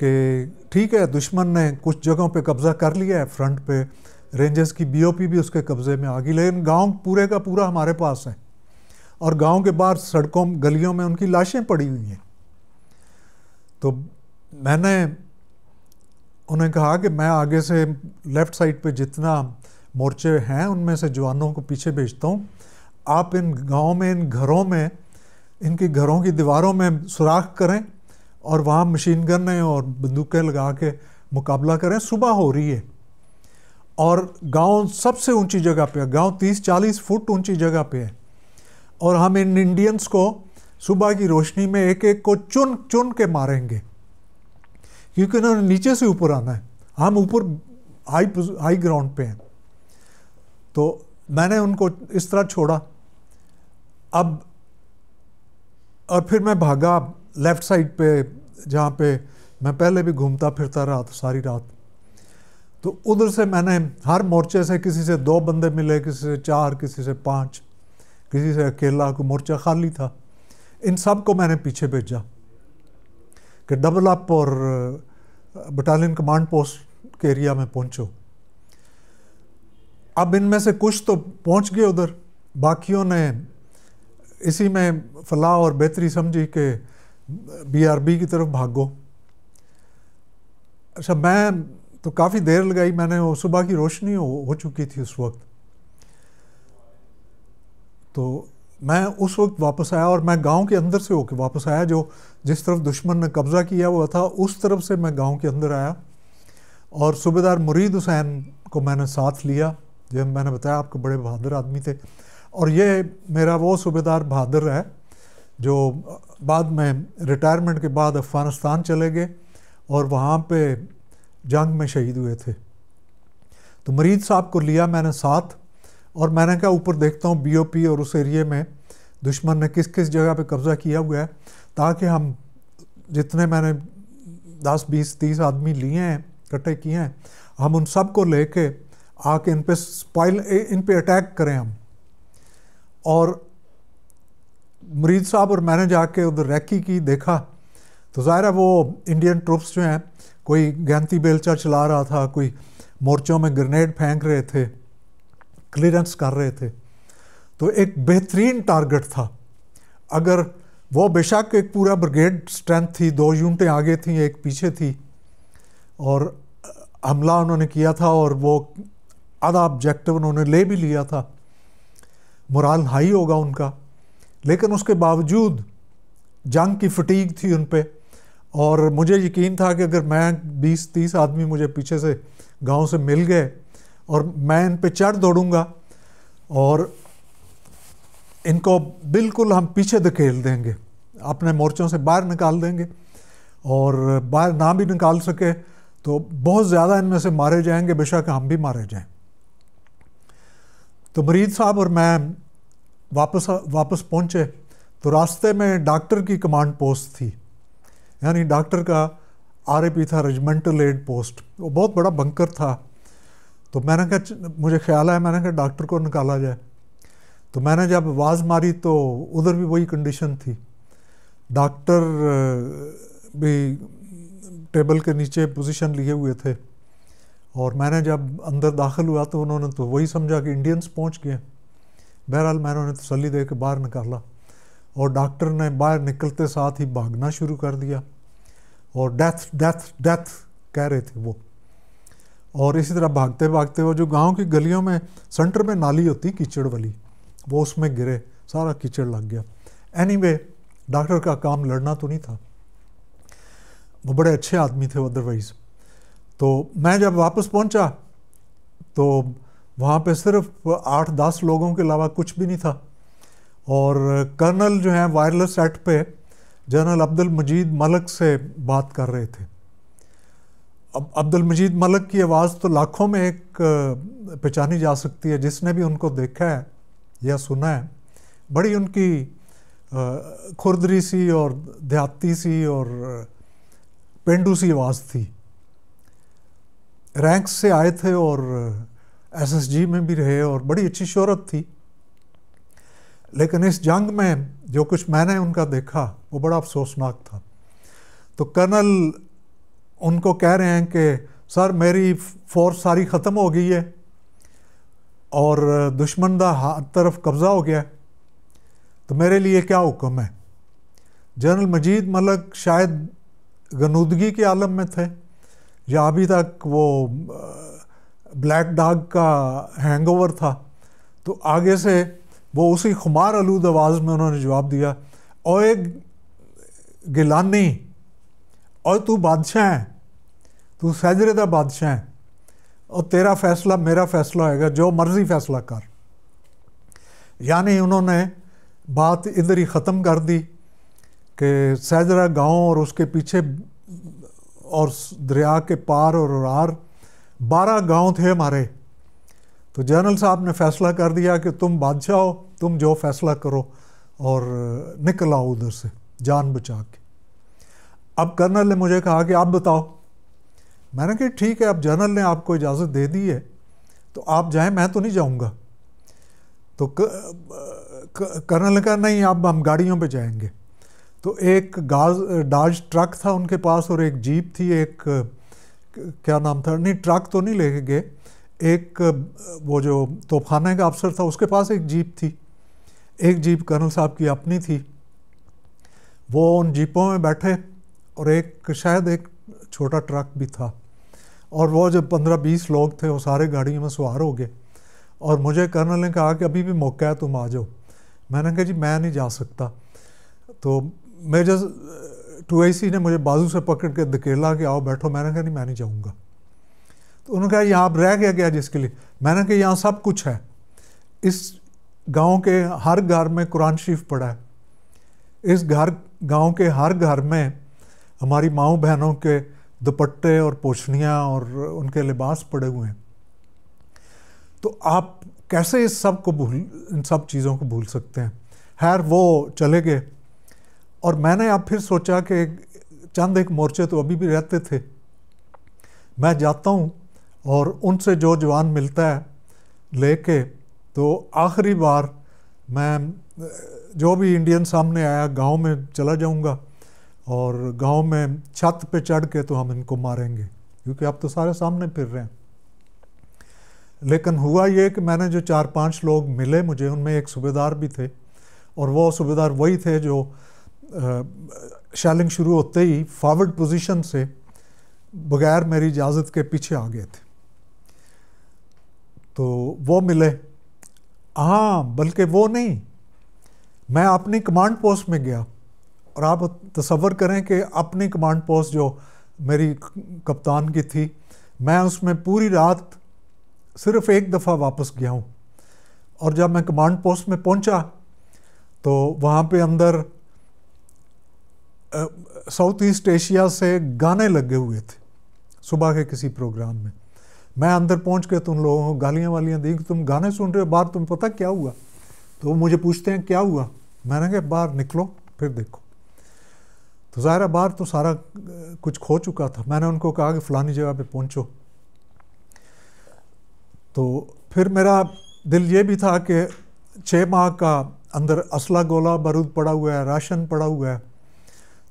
कि ठीक है दुश्मन ने कुछ जगहों पे कब्ज़ा कर लिया है फ्रंट पे रेंजर्स की बीओपी भी उसके कब्ज़े में आ गई लेकिन गांव पूरे का पूरा हमारे पास है और गांव के बाहर सड़कों गलियों में उनकी लाशें पड़ी हुई हैं तो मैंने उन्हें कहा कि मैं आगे से लेफ़्ट साइड पे जितना मोर्चे हैं उनमें से जवानों को पीछे भेजता हूँ आप इन गाँव में इन घरों में इनके घरों की दीवारों में सुराख करें और वहाँ मशीन हैं और बंदूकें लगा के मुकाबला करें सुबह हो रही है और गांव सबसे ऊंची जगह पे है गांव 30-40 फुट ऊंची जगह पे है और हम इन इंडियंस को सुबह की रोशनी में एक एक को चुन चुन के मारेंगे क्योंकि उन्होंने नीचे से ऊपर आना है हम ऊपर हाई हाई ग्राउंड पे हैं तो मैंने उनको इस तरह छोड़ा अब और फिर मैं भागा लेफ़्ट साइड पे जहाँ पे मैं पहले भी घूमता फिरता रहा था सारी रात तो उधर से मैंने हर मोर्चे से किसी से दो बंदे मिले किसी से चार किसी से पाँच किसी से अकेला को मोर्चा खाली था इन सब को मैंने पीछे भेजा कि डबल अप और बटालियन कमांड पोस्ट के एरिया में पहुंचो अब इनमें से कुछ तो पहुंच गए उधर बाकियों ने इसी में फलाह और बेहतरी समझी कि बीआरबी की तरफ भागो अच्छा मैं तो काफ़ी देर लगाई मैंने वो सुबह की रोशनी हो, हो चुकी थी उस वक्त तो मैं उस वक्त वापस आया और मैं गांव के अंदर से होकर वापस आया जो जिस तरफ दुश्मन ने कब्ज़ा किया हुआ था उस तरफ से मैं गांव के अंदर आया और सूबेदार मुरीद हुसैन को मैंने साथ लिया जो मैंने बताया आपको बड़े बहादुर आदमी थे और ये मेरा वो सूबेदार बहादुर है जो बाद में रिटायरमेंट के बाद अफ़गानिस्तान चले गए और वहाँ पे जंग में शहीद हुए थे तो मरीज साहब को लिया मैंने साथ और मैंने कहा ऊपर देखता हूँ बीओपी और उस एरिए में दुश्मन ने किस किस जगह पे कब्ज़ा किया हुआ है ताकि हम जितने मैंने 10 20 30 आदमी लिए हैं इकट्ठे किए हैं हम उन सब को ले कर आके इन पर स्पाइल इन पर अटैक करें हम और मरीज साहब और मैंने जाके उधर रैकी की देखा तो ज़ाहिर है वो इंडियन ट्रुप्स जो हैं कोई गैंती बेलचा चला रहा था कोई मोर्चों में ग्रेनेड फेंक रहे थे क्लियरेंस कर रहे थे तो एक बेहतरीन टारगेट था अगर वो बेशक एक पूरा ब्रिगेड स्ट्रेंथ थी दो यूनिटें आगे थी एक पीछे थी और हमला उन्होंने किया था और वो आधा ऑब्जेक्टिव उन्होंने ले भी लिया था मुराल हाई होगा उनका लेकिन उसके बावजूद जंग की फटीक थी उन पर और मुझे यकीन था कि अगर मैं 20-30 आदमी मुझे पीछे से गांव से मिल गए और मैं इन पे चढ़ दौड़ूंगा और इनको बिल्कुल हम पीछे धकेल देंगे अपने मोर्चों से बाहर निकाल देंगे और बाहर ना भी निकाल सके तो बहुत ज़्यादा इनमें से मारे जाएंगे बेशक हम भी मारे जाएं तो मरीद साहब और मैं वापस वापस पहुँचे तो रास्ते में डॉक्टर की कमांड पोस्ट थी यानी डॉक्टर का आर था रेजिमेंटल एड पोस्ट वो बहुत बड़ा बंकर था तो मैंने कहा मुझे ख्याल आया मैंने कहा डॉक्टर को निकाला जाए तो मैंने जब आवाज़ मारी तो उधर भी वही कंडीशन थी डॉक्टर भी टेबल के नीचे पोजीशन लिए हुए थे और मैंने जब अंदर दाखिल हुआ तो उन्होंने तो वही समझा कि इंडियंस पहुंच गए बहरहाल मैंने उन्हें तसली दे के बाहर निकाला और डॉक्टर ने बाहर निकलते साथ ही भागना शुरू कर दिया और डेथ डेथ डेथ कह रहे थे वो और इसी तरह भागते भागते वो जो गांव की गलियों में सेंटर में नाली होती कीचड़ वाली वो उसमें गिरे सारा कीचड़ लग गया एनी anyway, डॉक्टर का काम लड़ना तो नहीं था वो बड़े अच्छे आदमी थे अदरवाइज़ तो मैं जब वापस पहुंचा तो वहाँ पे सिर्फ आठ दस लोगों के अलावा कुछ भी नहीं था और कर्नल जो हैं वायरलेस एट पे जनरल अब्दुल मजीद मलक से बात कर रहे थे अब अब्दुल मजीद मलक की आवाज़ तो लाखों में एक पहचानी जा सकती है जिसने भी उनको देखा है या सुना है बड़ी उनकी खुरदरी सी और देहाती सी और पेंडू सी आवाज़ थी रैंक्स से आए थे और एस एस जी में भी रहे और बड़ी अच्छी शहरत थी लेकिन इस जंग में जो कुछ मैंने उनका देखा वो बड़ा अफसोसनाक था तो कर्नल उनको कह रहे हैं कि सर मेरी फोर्स सारी ख़त्म हो गई है और दुश्मन का हर तरफ कब्ज़ा हो गया तो मेरे लिए क्या हुक्म है जनरल मजीद मलक शायद गनूदगी के आलम में थे या अभी तक वो ब्लैक डाग का हैंगओवर था तो आगे से वो उसी खुमार आलूद आवाज़ में उन्होंने जवाब दिया और एक गिलानी और तू बादशाह है तू सैजरे का बादशाह है और तेरा फैसला मेरा फैसला होएगा जो मर्ज़ी फैसला कर यानी उन्होंने बात इधर ही ख़त्म कर दी कि सैजरा गांव और उसके पीछे और दरिया के पार और आर बारह गांव थे हमारे तो जनरल साहब ने फैसला कर दिया कि तुम बादशाह हो तुम जो फैसला करो और निकल आओ उधर से जान बचा के अब कर्नल ने मुझे कहा कि आप बताओ मैंने कहा ठीक है अब जनरल ने आपको इजाज़त दे दी है तो आप जाएं मैं तो नहीं जाऊंगा तो कर्नल ने कहा नहीं अब हम गाड़ियों पे जाएंगे तो एक गाज डाज ट्रक था उनके पास और एक जीप थी एक क्या नाम था नहीं ट्रक तो नहीं ले गए एक वो जो तोफखाना का अफसर था उसके पास एक जीप थी एक जीप कर्नल साहब की अपनी थी वो उन जीपों में बैठे और एक शायद एक छोटा ट्रक भी था और वो जब पंद्रह बीस लोग थे वो सारे गाड़ियों में सवार हो गए और मुझे कर्नल ने कहा कि अभी भी मौका है तुम आ जाओ मैंने कहा जी मैं नहीं जा सकता तो मेजर टू ने मुझे बाजू से पकड़ के धकेला कि आओ बैठो मैंने कहा नहीं मैं नहीं जाऊँगा तो उन्होंने कहा यहाँ आप रह गया क्या जिसके लिए मैंने कहा यहाँ सब कुछ है इस गांव के हर घर में कुरान शरीफ पढ़ा है इस घर गांव के हर घर में हमारी माओ बहनों के दुपट्टे और पोछनियाँ और उनके लिबास पड़े हुए हैं तो आप कैसे इस सब को भूल इन सब चीज़ों को भूल सकते हैं खैर वो चले गए और मैंने अब फिर सोचा कि चंद एक मोर्चे तो अभी भी रहते थे मैं जाता हूँ और उनसे जो जवान मिलता है लेके तो आखिरी बार मैं जो भी इंडियन सामने आया गांव में चला जाऊंगा और गांव में छत पे चढ़ के तो हम इनको मारेंगे क्योंकि आप तो सारे सामने फिर रहे हैं लेकिन हुआ ये कि मैंने जो चार पांच लोग मिले मुझे उनमें एक सूबेदार भी थे और वो सूबेदार वही थे जो शैलिंग शुरू होते ही फॉरवर्ड पोजीशन से बगैर मेरी इजाज़त के पीछे आ गए थे तो वो मिले हाँ बल्कि वो नहीं मैं अपनी कमांड पोस्ट में गया और आप तस्वर करें कि अपनी कमांड पोस्ट जो मेरी कप्तान की थी मैं उसमें पूरी रात सिर्फ एक दफ़ा वापस गया हूँ और जब मैं कमांड पोस्ट में पहुँचा तो वहाँ पे अंदर साउथ ईस्ट एशिया से गाने लगे हुए थे सुबह के किसी प्रोग्राम में मैं अंदर पहुंच के तुम लोगों को गालियाँ वालियाँ दी कि तुम गाने सुन रहे हो बाहर तुम पता क्या हुआ तो मुझे पूछते हैं क्या हुआ मैंने कहा बाहर निकलो फिर देखो तो ज़ाहिर बाहर तो सारा कुछ खो चुका था मैंने उनको कहा कि फ़लानी जगह पे पहुंचो तो फिर मेरा दिल ये भी था कि छः माह का अंदर असला गोला बारूद पड़ा हुआ है राशन पड़ा हुआ है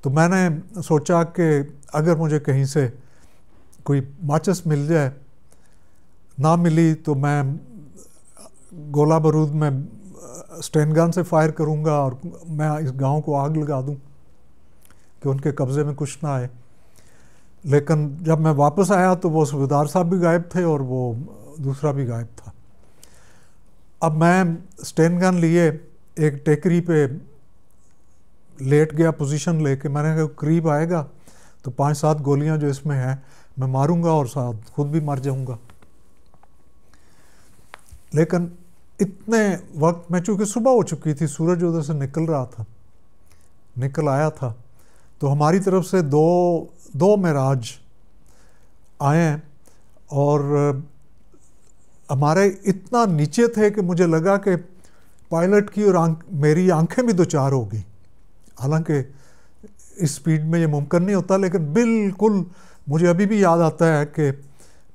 तो मैंने सोचा कि अगर मुझे कहीं से कोई माचिस मिल जाए ना मिली तो मैं गोला बारूद में स्टेन गन से फायर करूंगा और मैं इस गांव को आग लगा दूं कि उनके कब्ज़े में कुछ ना आए लेकिन जब मैं वापस आया तो वो सूबेदार साहब भी गायब थे और वो दूसरा भी गायब था अब मैं स्टेन गन लिए एक टेकरी पे लेट गया पोजीशन लेके मैंने कहा करीब आएगा तो पांच सात गोलियां जो इसमें हैं मैं मारूंगा और साथ खुद भी मर जाऊंगा लेकिन इतने वक्त मैं चूंकि सुबह हो चुकी थी सूरज उधर से निकल रहा था निकल आया था तो हमारी तरफ से दो दो मराज आए और हमारे इतना नीचे थे कि मुझे लगा कि पायलट की और आंख मेरी आंखें भी दो चार हो गई हालांकि इस स्पीड में ये मुमकिन नहीं होता लेकिन बिल्कुल मुझे अभी भी याद आता है कि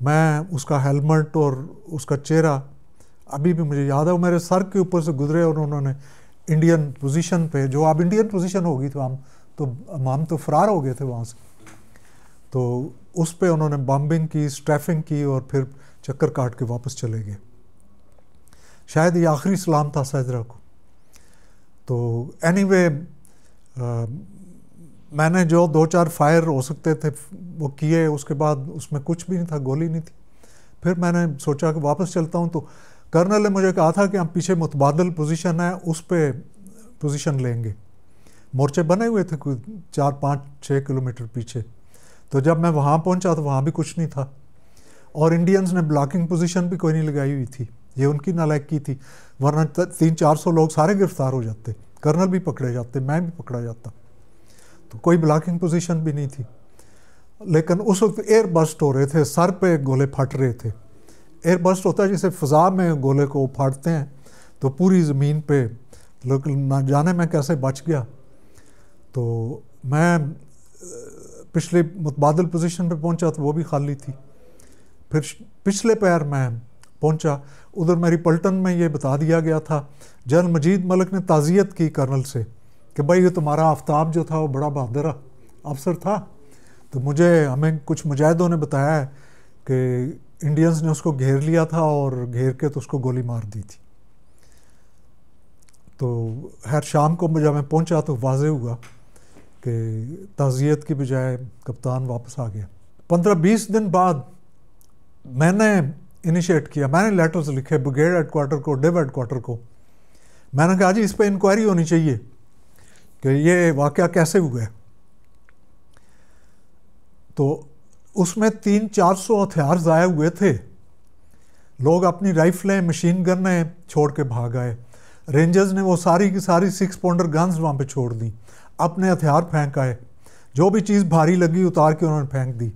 मैं उसका हेलमेट और उसका चेहरा अभी भी मुझे याद है वो मेरे सर के ऊपर से गुजरे और उन्होंने इंडियन पोजीशन पे जो अब इंडियन पोजीशन हो गई तो हम तो हम तो फरार हो गए थे वहाँ से तो उस पर उन्होंने बॉम्बिंग की स्ट्रैफिंग की और फिर चक्कर काट के वापस चले गए शायद ये आखिरी सलाम था सैदरा को तो एनी anyway, आ, मैंने जो दो चार फायर हो सकते थे वो किए उसके बाद उसमें कुछ भी नहीं था गोली नहीं थी फिर मैंने सोचा कि वापस चलता हूँ तो कर्नल ने मुझे कहा था कि हम पीछे मुतबादल पोजीशन है उस पर पोजीशन लेंगे मोर्चे बने हुए थे कुछ चार पाँच छः किलोमीटर पीछे तो जब मैं वहाँ पहुँचा तो वहाँ भी कुछ नहीं था और इंडियंस ने ब्लॉकिंग पोजीशन भी कोई नहीं लगाई हुई थी ये उनकी की थी वरना तीन चार सौ लोग सारे गिरफ्तार हो जाते कर्नल भी पकड़े जाते मैं भी पकड़ा जाता तो कोई ब्लॉकिंग पोजीशन भी नहीं थी लेकिन उस वक्त एयर बस्ट हो रहे थे सर पे गोले फट रहे थे एयर बस्ट होता है जैसे फ़ज़ा में गोले को फाड़ते हैं तो पूरी ज़मीन पे लोग ना जाने में कैसे बच गया तो मैं पिछले मुतबादल पोजीशन पे पहुंचा तो वो भी खाली थी फिर पिछले पैर मैं पहुंचा उधर मेरी पलटन में ये बता दिया गया था जनरल मजीद मलिक ने ताज़ियत की कर्नल से कि भाई ये तुम्हारा आफ्ताब जो था वो बड़ा बहादुर अफसर था तो मुझे हमें कुछ मुजाहिदों ने बताया है कि इंडियंस ने उसको घेर लिया था और घेर के तो उसको गोली मार दी थी तो हर शाम को जब मैं पहुंचा तो वाज हुआ कि ताज़ियत की बजाय कप्तान वापस आ गया पंद्रह बीस दिन बाद मैंने इनिशिएट किया मैंने लेटर्स लिखे ब्रिगेड हेडक्वार्टर को डिव हेडक्वार्टर को मैंने कहा जी इस पर इंक्वायरी होनी चाहिए कि ये वाक़ कैसे हुआ तो उसमें तीन चार सौ हथियार ज़ाया हुए थे लोग अपनी राइफलें मशीन गन्ने छोड़ के भाग आए रेंजर्स ने वो सारी की सारी सिक्स पाउंडर गन्स वहाँ पे छोड़ दी अपने हथियार फेंक आए जो भी चीज़ भारी लगी उतार के उन्होंने फेंक दी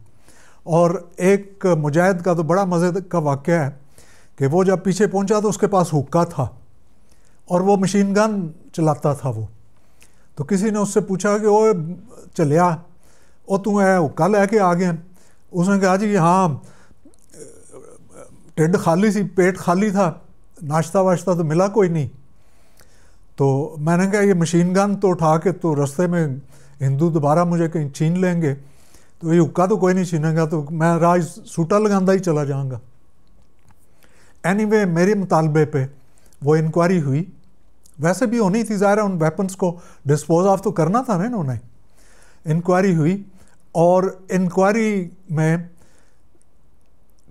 और एक मुजाहिद का तो बड़ा मज़े का वाक़ है कि वो जब पीछे पहुंचा तो उसके पास हुक्का था और वो मशीन गन चलाता था वो तो किसी ने उससे पूछा कि ओ चलिया और तू है हुक्का लेके आ गया उसने कहा जी हाँ टिड खाली सी पेट खाली था नाश्ता वाश्ता तो मिला कोई नहीं तो मैंने कहा ये मशीन गन तो उठा के तो रस्ते में हिंदू दोबारा मुझे कहीं छीन लेंगे तो ये हुक्का तो कोई नहीं छीनेगा तो मैं राज सूटा लगा ही चला जाऊँगा एनीवे anyway, मेरे मुतालबे पे वो इंक्वायरी हुई वैसे भी होनी थी ज़ाहिर उन वेपन्स को डिस्पोज ऑफ तो करना था ना इन्होंने इंक्वायरी हुई और इंक्वायरी में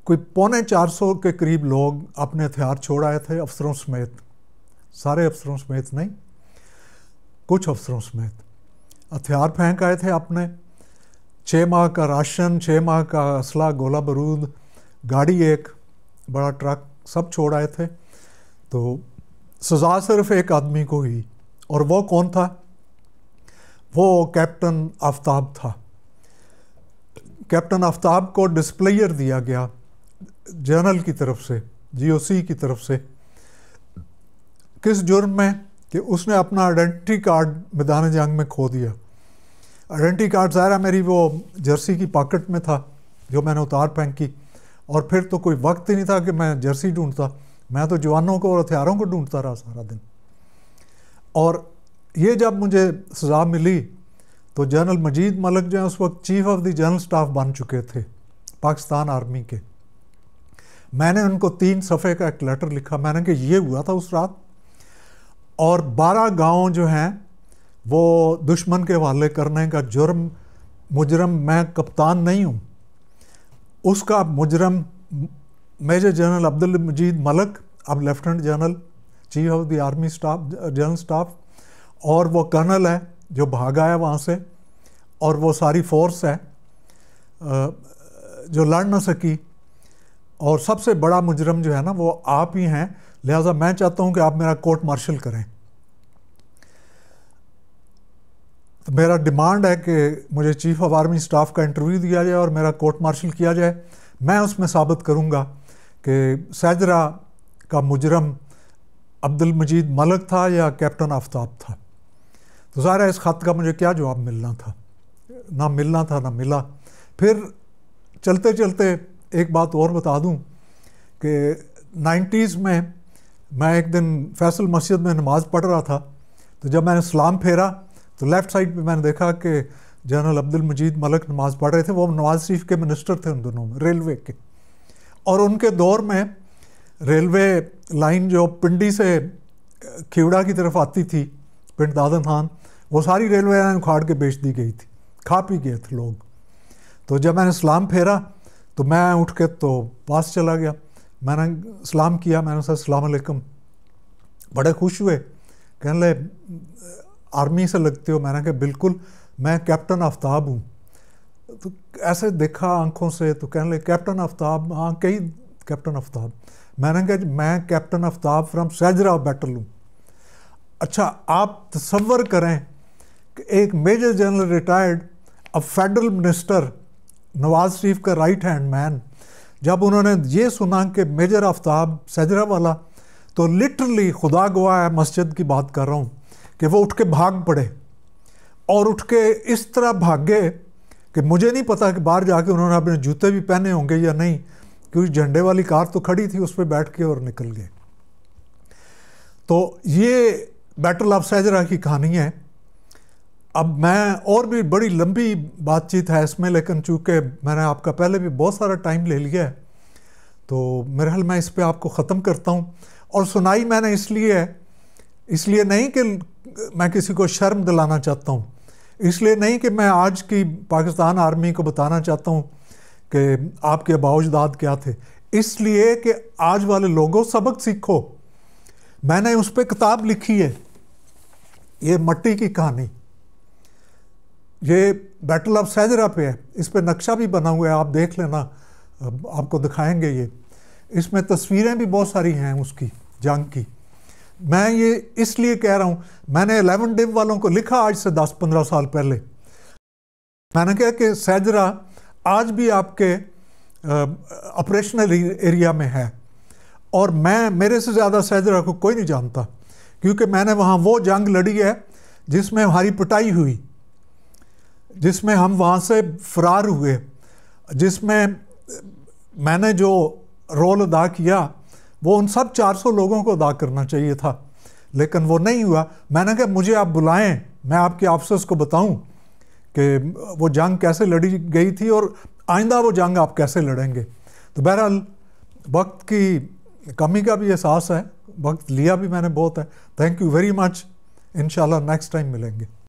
कोई पौने चार सौ के करीब लोग अपने हथियार छोड़ आए थे अफसरों समेत सारे अफसरों समेत नहीं कुछ अफसरों समेत हथियार फेंक आए थे अपने छः माह का राशन छः माह का असला गोला बारूद गाड़ी एक बड़ा ट्रक सब छोड़ आए थे तो सज़ा सिर्फ एक आदमी को ही और वो कौन था वो कैप्टन आफ्ताब था कैप्टन आफ्ताब को डिस्प्लेयर दिया गया जनरल की तरफ से जीओसी की तरफ से किस जुर्म में कि उसने अपना आइडेंटिटी कार्ड मैदान जंग में खो दिया आइडेंटी कार्ड ज़ाहिर मेरी वो जर्सी की पॉकेट में था जो मैंने उतार की और फिर तो कोई वक्त ही नहीं था कि मैं जर्सी ढूंढता मैं तो जवानों को और हथियारों को ढूंढता रहा सारा दिन और ये जब मुझे सज़ा मिली तो जनरल मजीद मलिक जो है उस वक्त chief of the general staff बन चुके थे पाकिस्तान आर्मी के मैंने उनको तीन सफ़े का एक लेटर लिखा मैंने कि ये हुआ था उस रात और बारह गांव जो हैं वो दुश्मन के हवाले करने का जुर्म मुजरम मैं कप्तान नहीं हूँ उसका मुजरम मेजर जनरल अब्दुल मजीद मलक अब lieutenant general chief of the army staff general staff और वो कर्नल है जो भागा है वहाँ से और वो सारी फोर्स है जो लड़ ना सकी और सबसे बड़ा मुजरम जो है ना वो आप ही हैं लिहाजा मैं चाहता हूँ कि आप मेरा कोर्ट मार्शल करें तो मेरा डिमांड है कि मुझे चीफ ऑफ आर्मी स्टाफ का इंटरव्यू दिया जाए और मेरा कोर्ट मार्शल किया जाए मैं उसमें साबित करूँगा कि सैजरा का मुजरम अब्दुल मजीद मलक था या कैप्टन आफ्ताब था तो ज़ाहिर इस ख़त का मुझे क्या जवाब मिलना था ना मिलना था ना मिला फिर चलते चलते एक बात और बता दूं कि 90s में मैं एक दिन फैसल मस्जिद में नमाज़ पढ़ रहा था तो जब मैंने सलाम फेरा तो लेफ्ट साइड पे मैंने देखा कि जनरल अब्दुल मजीद मलक नमाज़ पढ़ रहे थे वो नवाज शरीफ के मिनिस्टर थे उन दोनों में रेलवे के और उनके दौर में रेलवे लाइन जो पिंडी से खेवड़ा की तरफ आती थी पिंड दादन खान वो सारी रेलवे लाइन उखाड़ के बेच दी गई थी खा पी गए थे लोग तो जब मैंने सलाम फेरा तो मैं उठ के तो पास चला गया मैंने सलाम किया मैंने सर सलाम बड़े खुश हुए कहने लगे आर्मी से लगते हो मैंने कहा बिल्कुल मैं कैप्टन आफ्ताब हूँ तो ऐसे देखा आंखों से तो कहने लगे कैप्टन आफ्ताब हाँ कई कैप्टन आफ्ताब मैंने कहा मैं captain Aftab from Sehjra battle हूँ अच्छा आप तस्वर करें कि एक मेजर जनरल रिटायर्ड अब फेडरल मिनिस्टर नवाज शरीफ का राइट हैंड मैन जब उन्होंने ये सुना कि मेजर आफ्ताब सैजरा वाला तो लिटरली खुदा गवाह है मस्जिद की बात कर रहा हूँ कि वो उठ के भाग पड़े और उठ के इस तरह भागे कि मुझे नहीं पता कि बाहर जाके उन्होंने अपने जूते भी पहने होंगे या नहीं क्योंकि झंडे वाली कार तो खड़ी थी उस पर बैठ के और निकल गए तो ये बैटल ऑफ सैजरा की कहानी है अब मैं और भी बड़ी लंबी बातचीत है इसमें लेकिन चूँकि मैंने आपका पहले भी बहुत सारा टाइम ले लिया है तो मेरे ख्याल मैं इस पर आपको ख़त्म करता हूँ और सुनाई मैंने इसलिए इसलिए नहीं कि मैं किसी को शर्म दिलाना चाहता हूँ इसलिए नहीं कि मैं आज की पाकिस्तान आर्मी को बताना चाहता हूँ कि आपके अबाउजदाद क्या थे इसलिए कि आज वाले लोगों सबक सीखो मैंने उस पर किताब लिखी है ये मट्टी की कहानी ये बैटल ऑफ सैजरा पे है इस पर नक्शा भी बना हुआ है आप देख लेना आपको दिखाएंगे ये इसमें तस्वीरें भी बहुत सारी हैं उसकी जंग की मैं ये इसलिए कह रहा हूं मैंने एलेवन डिव वालों को लिखा आज से दस पंद्रह साल पहले मैंने कहा कि सैजरा आज भी आपके ऑपरेशनल एरिया में है और मैं मेरे से ज़्यादा सैजरा को कोई नहीं जानता क्योंकि मैंने वहाँ वो जंग लड़ी है जिसमें हमारी पिटाई हुई जिसमें हम वहाँ से फ़रार हुए जिसमें मैंने जो रोल अदा किया वो उन सब 400 लोगों को अदा करना चाहिए था लेकिन वो नहीं हुआ मैंने कहा मुझे आप बुलाएं मैं आपके ऑफिसर्स को बताऊं कि वो जंग कैसे लड़ी गई थी और आइंदा वो जंग आप कैसे लड़ेंगे तो बहरहाल वक्त की कमी का भी एहसास है वक्त लिया भी मैंने बहुत है thank you very much in next time मिलेंगे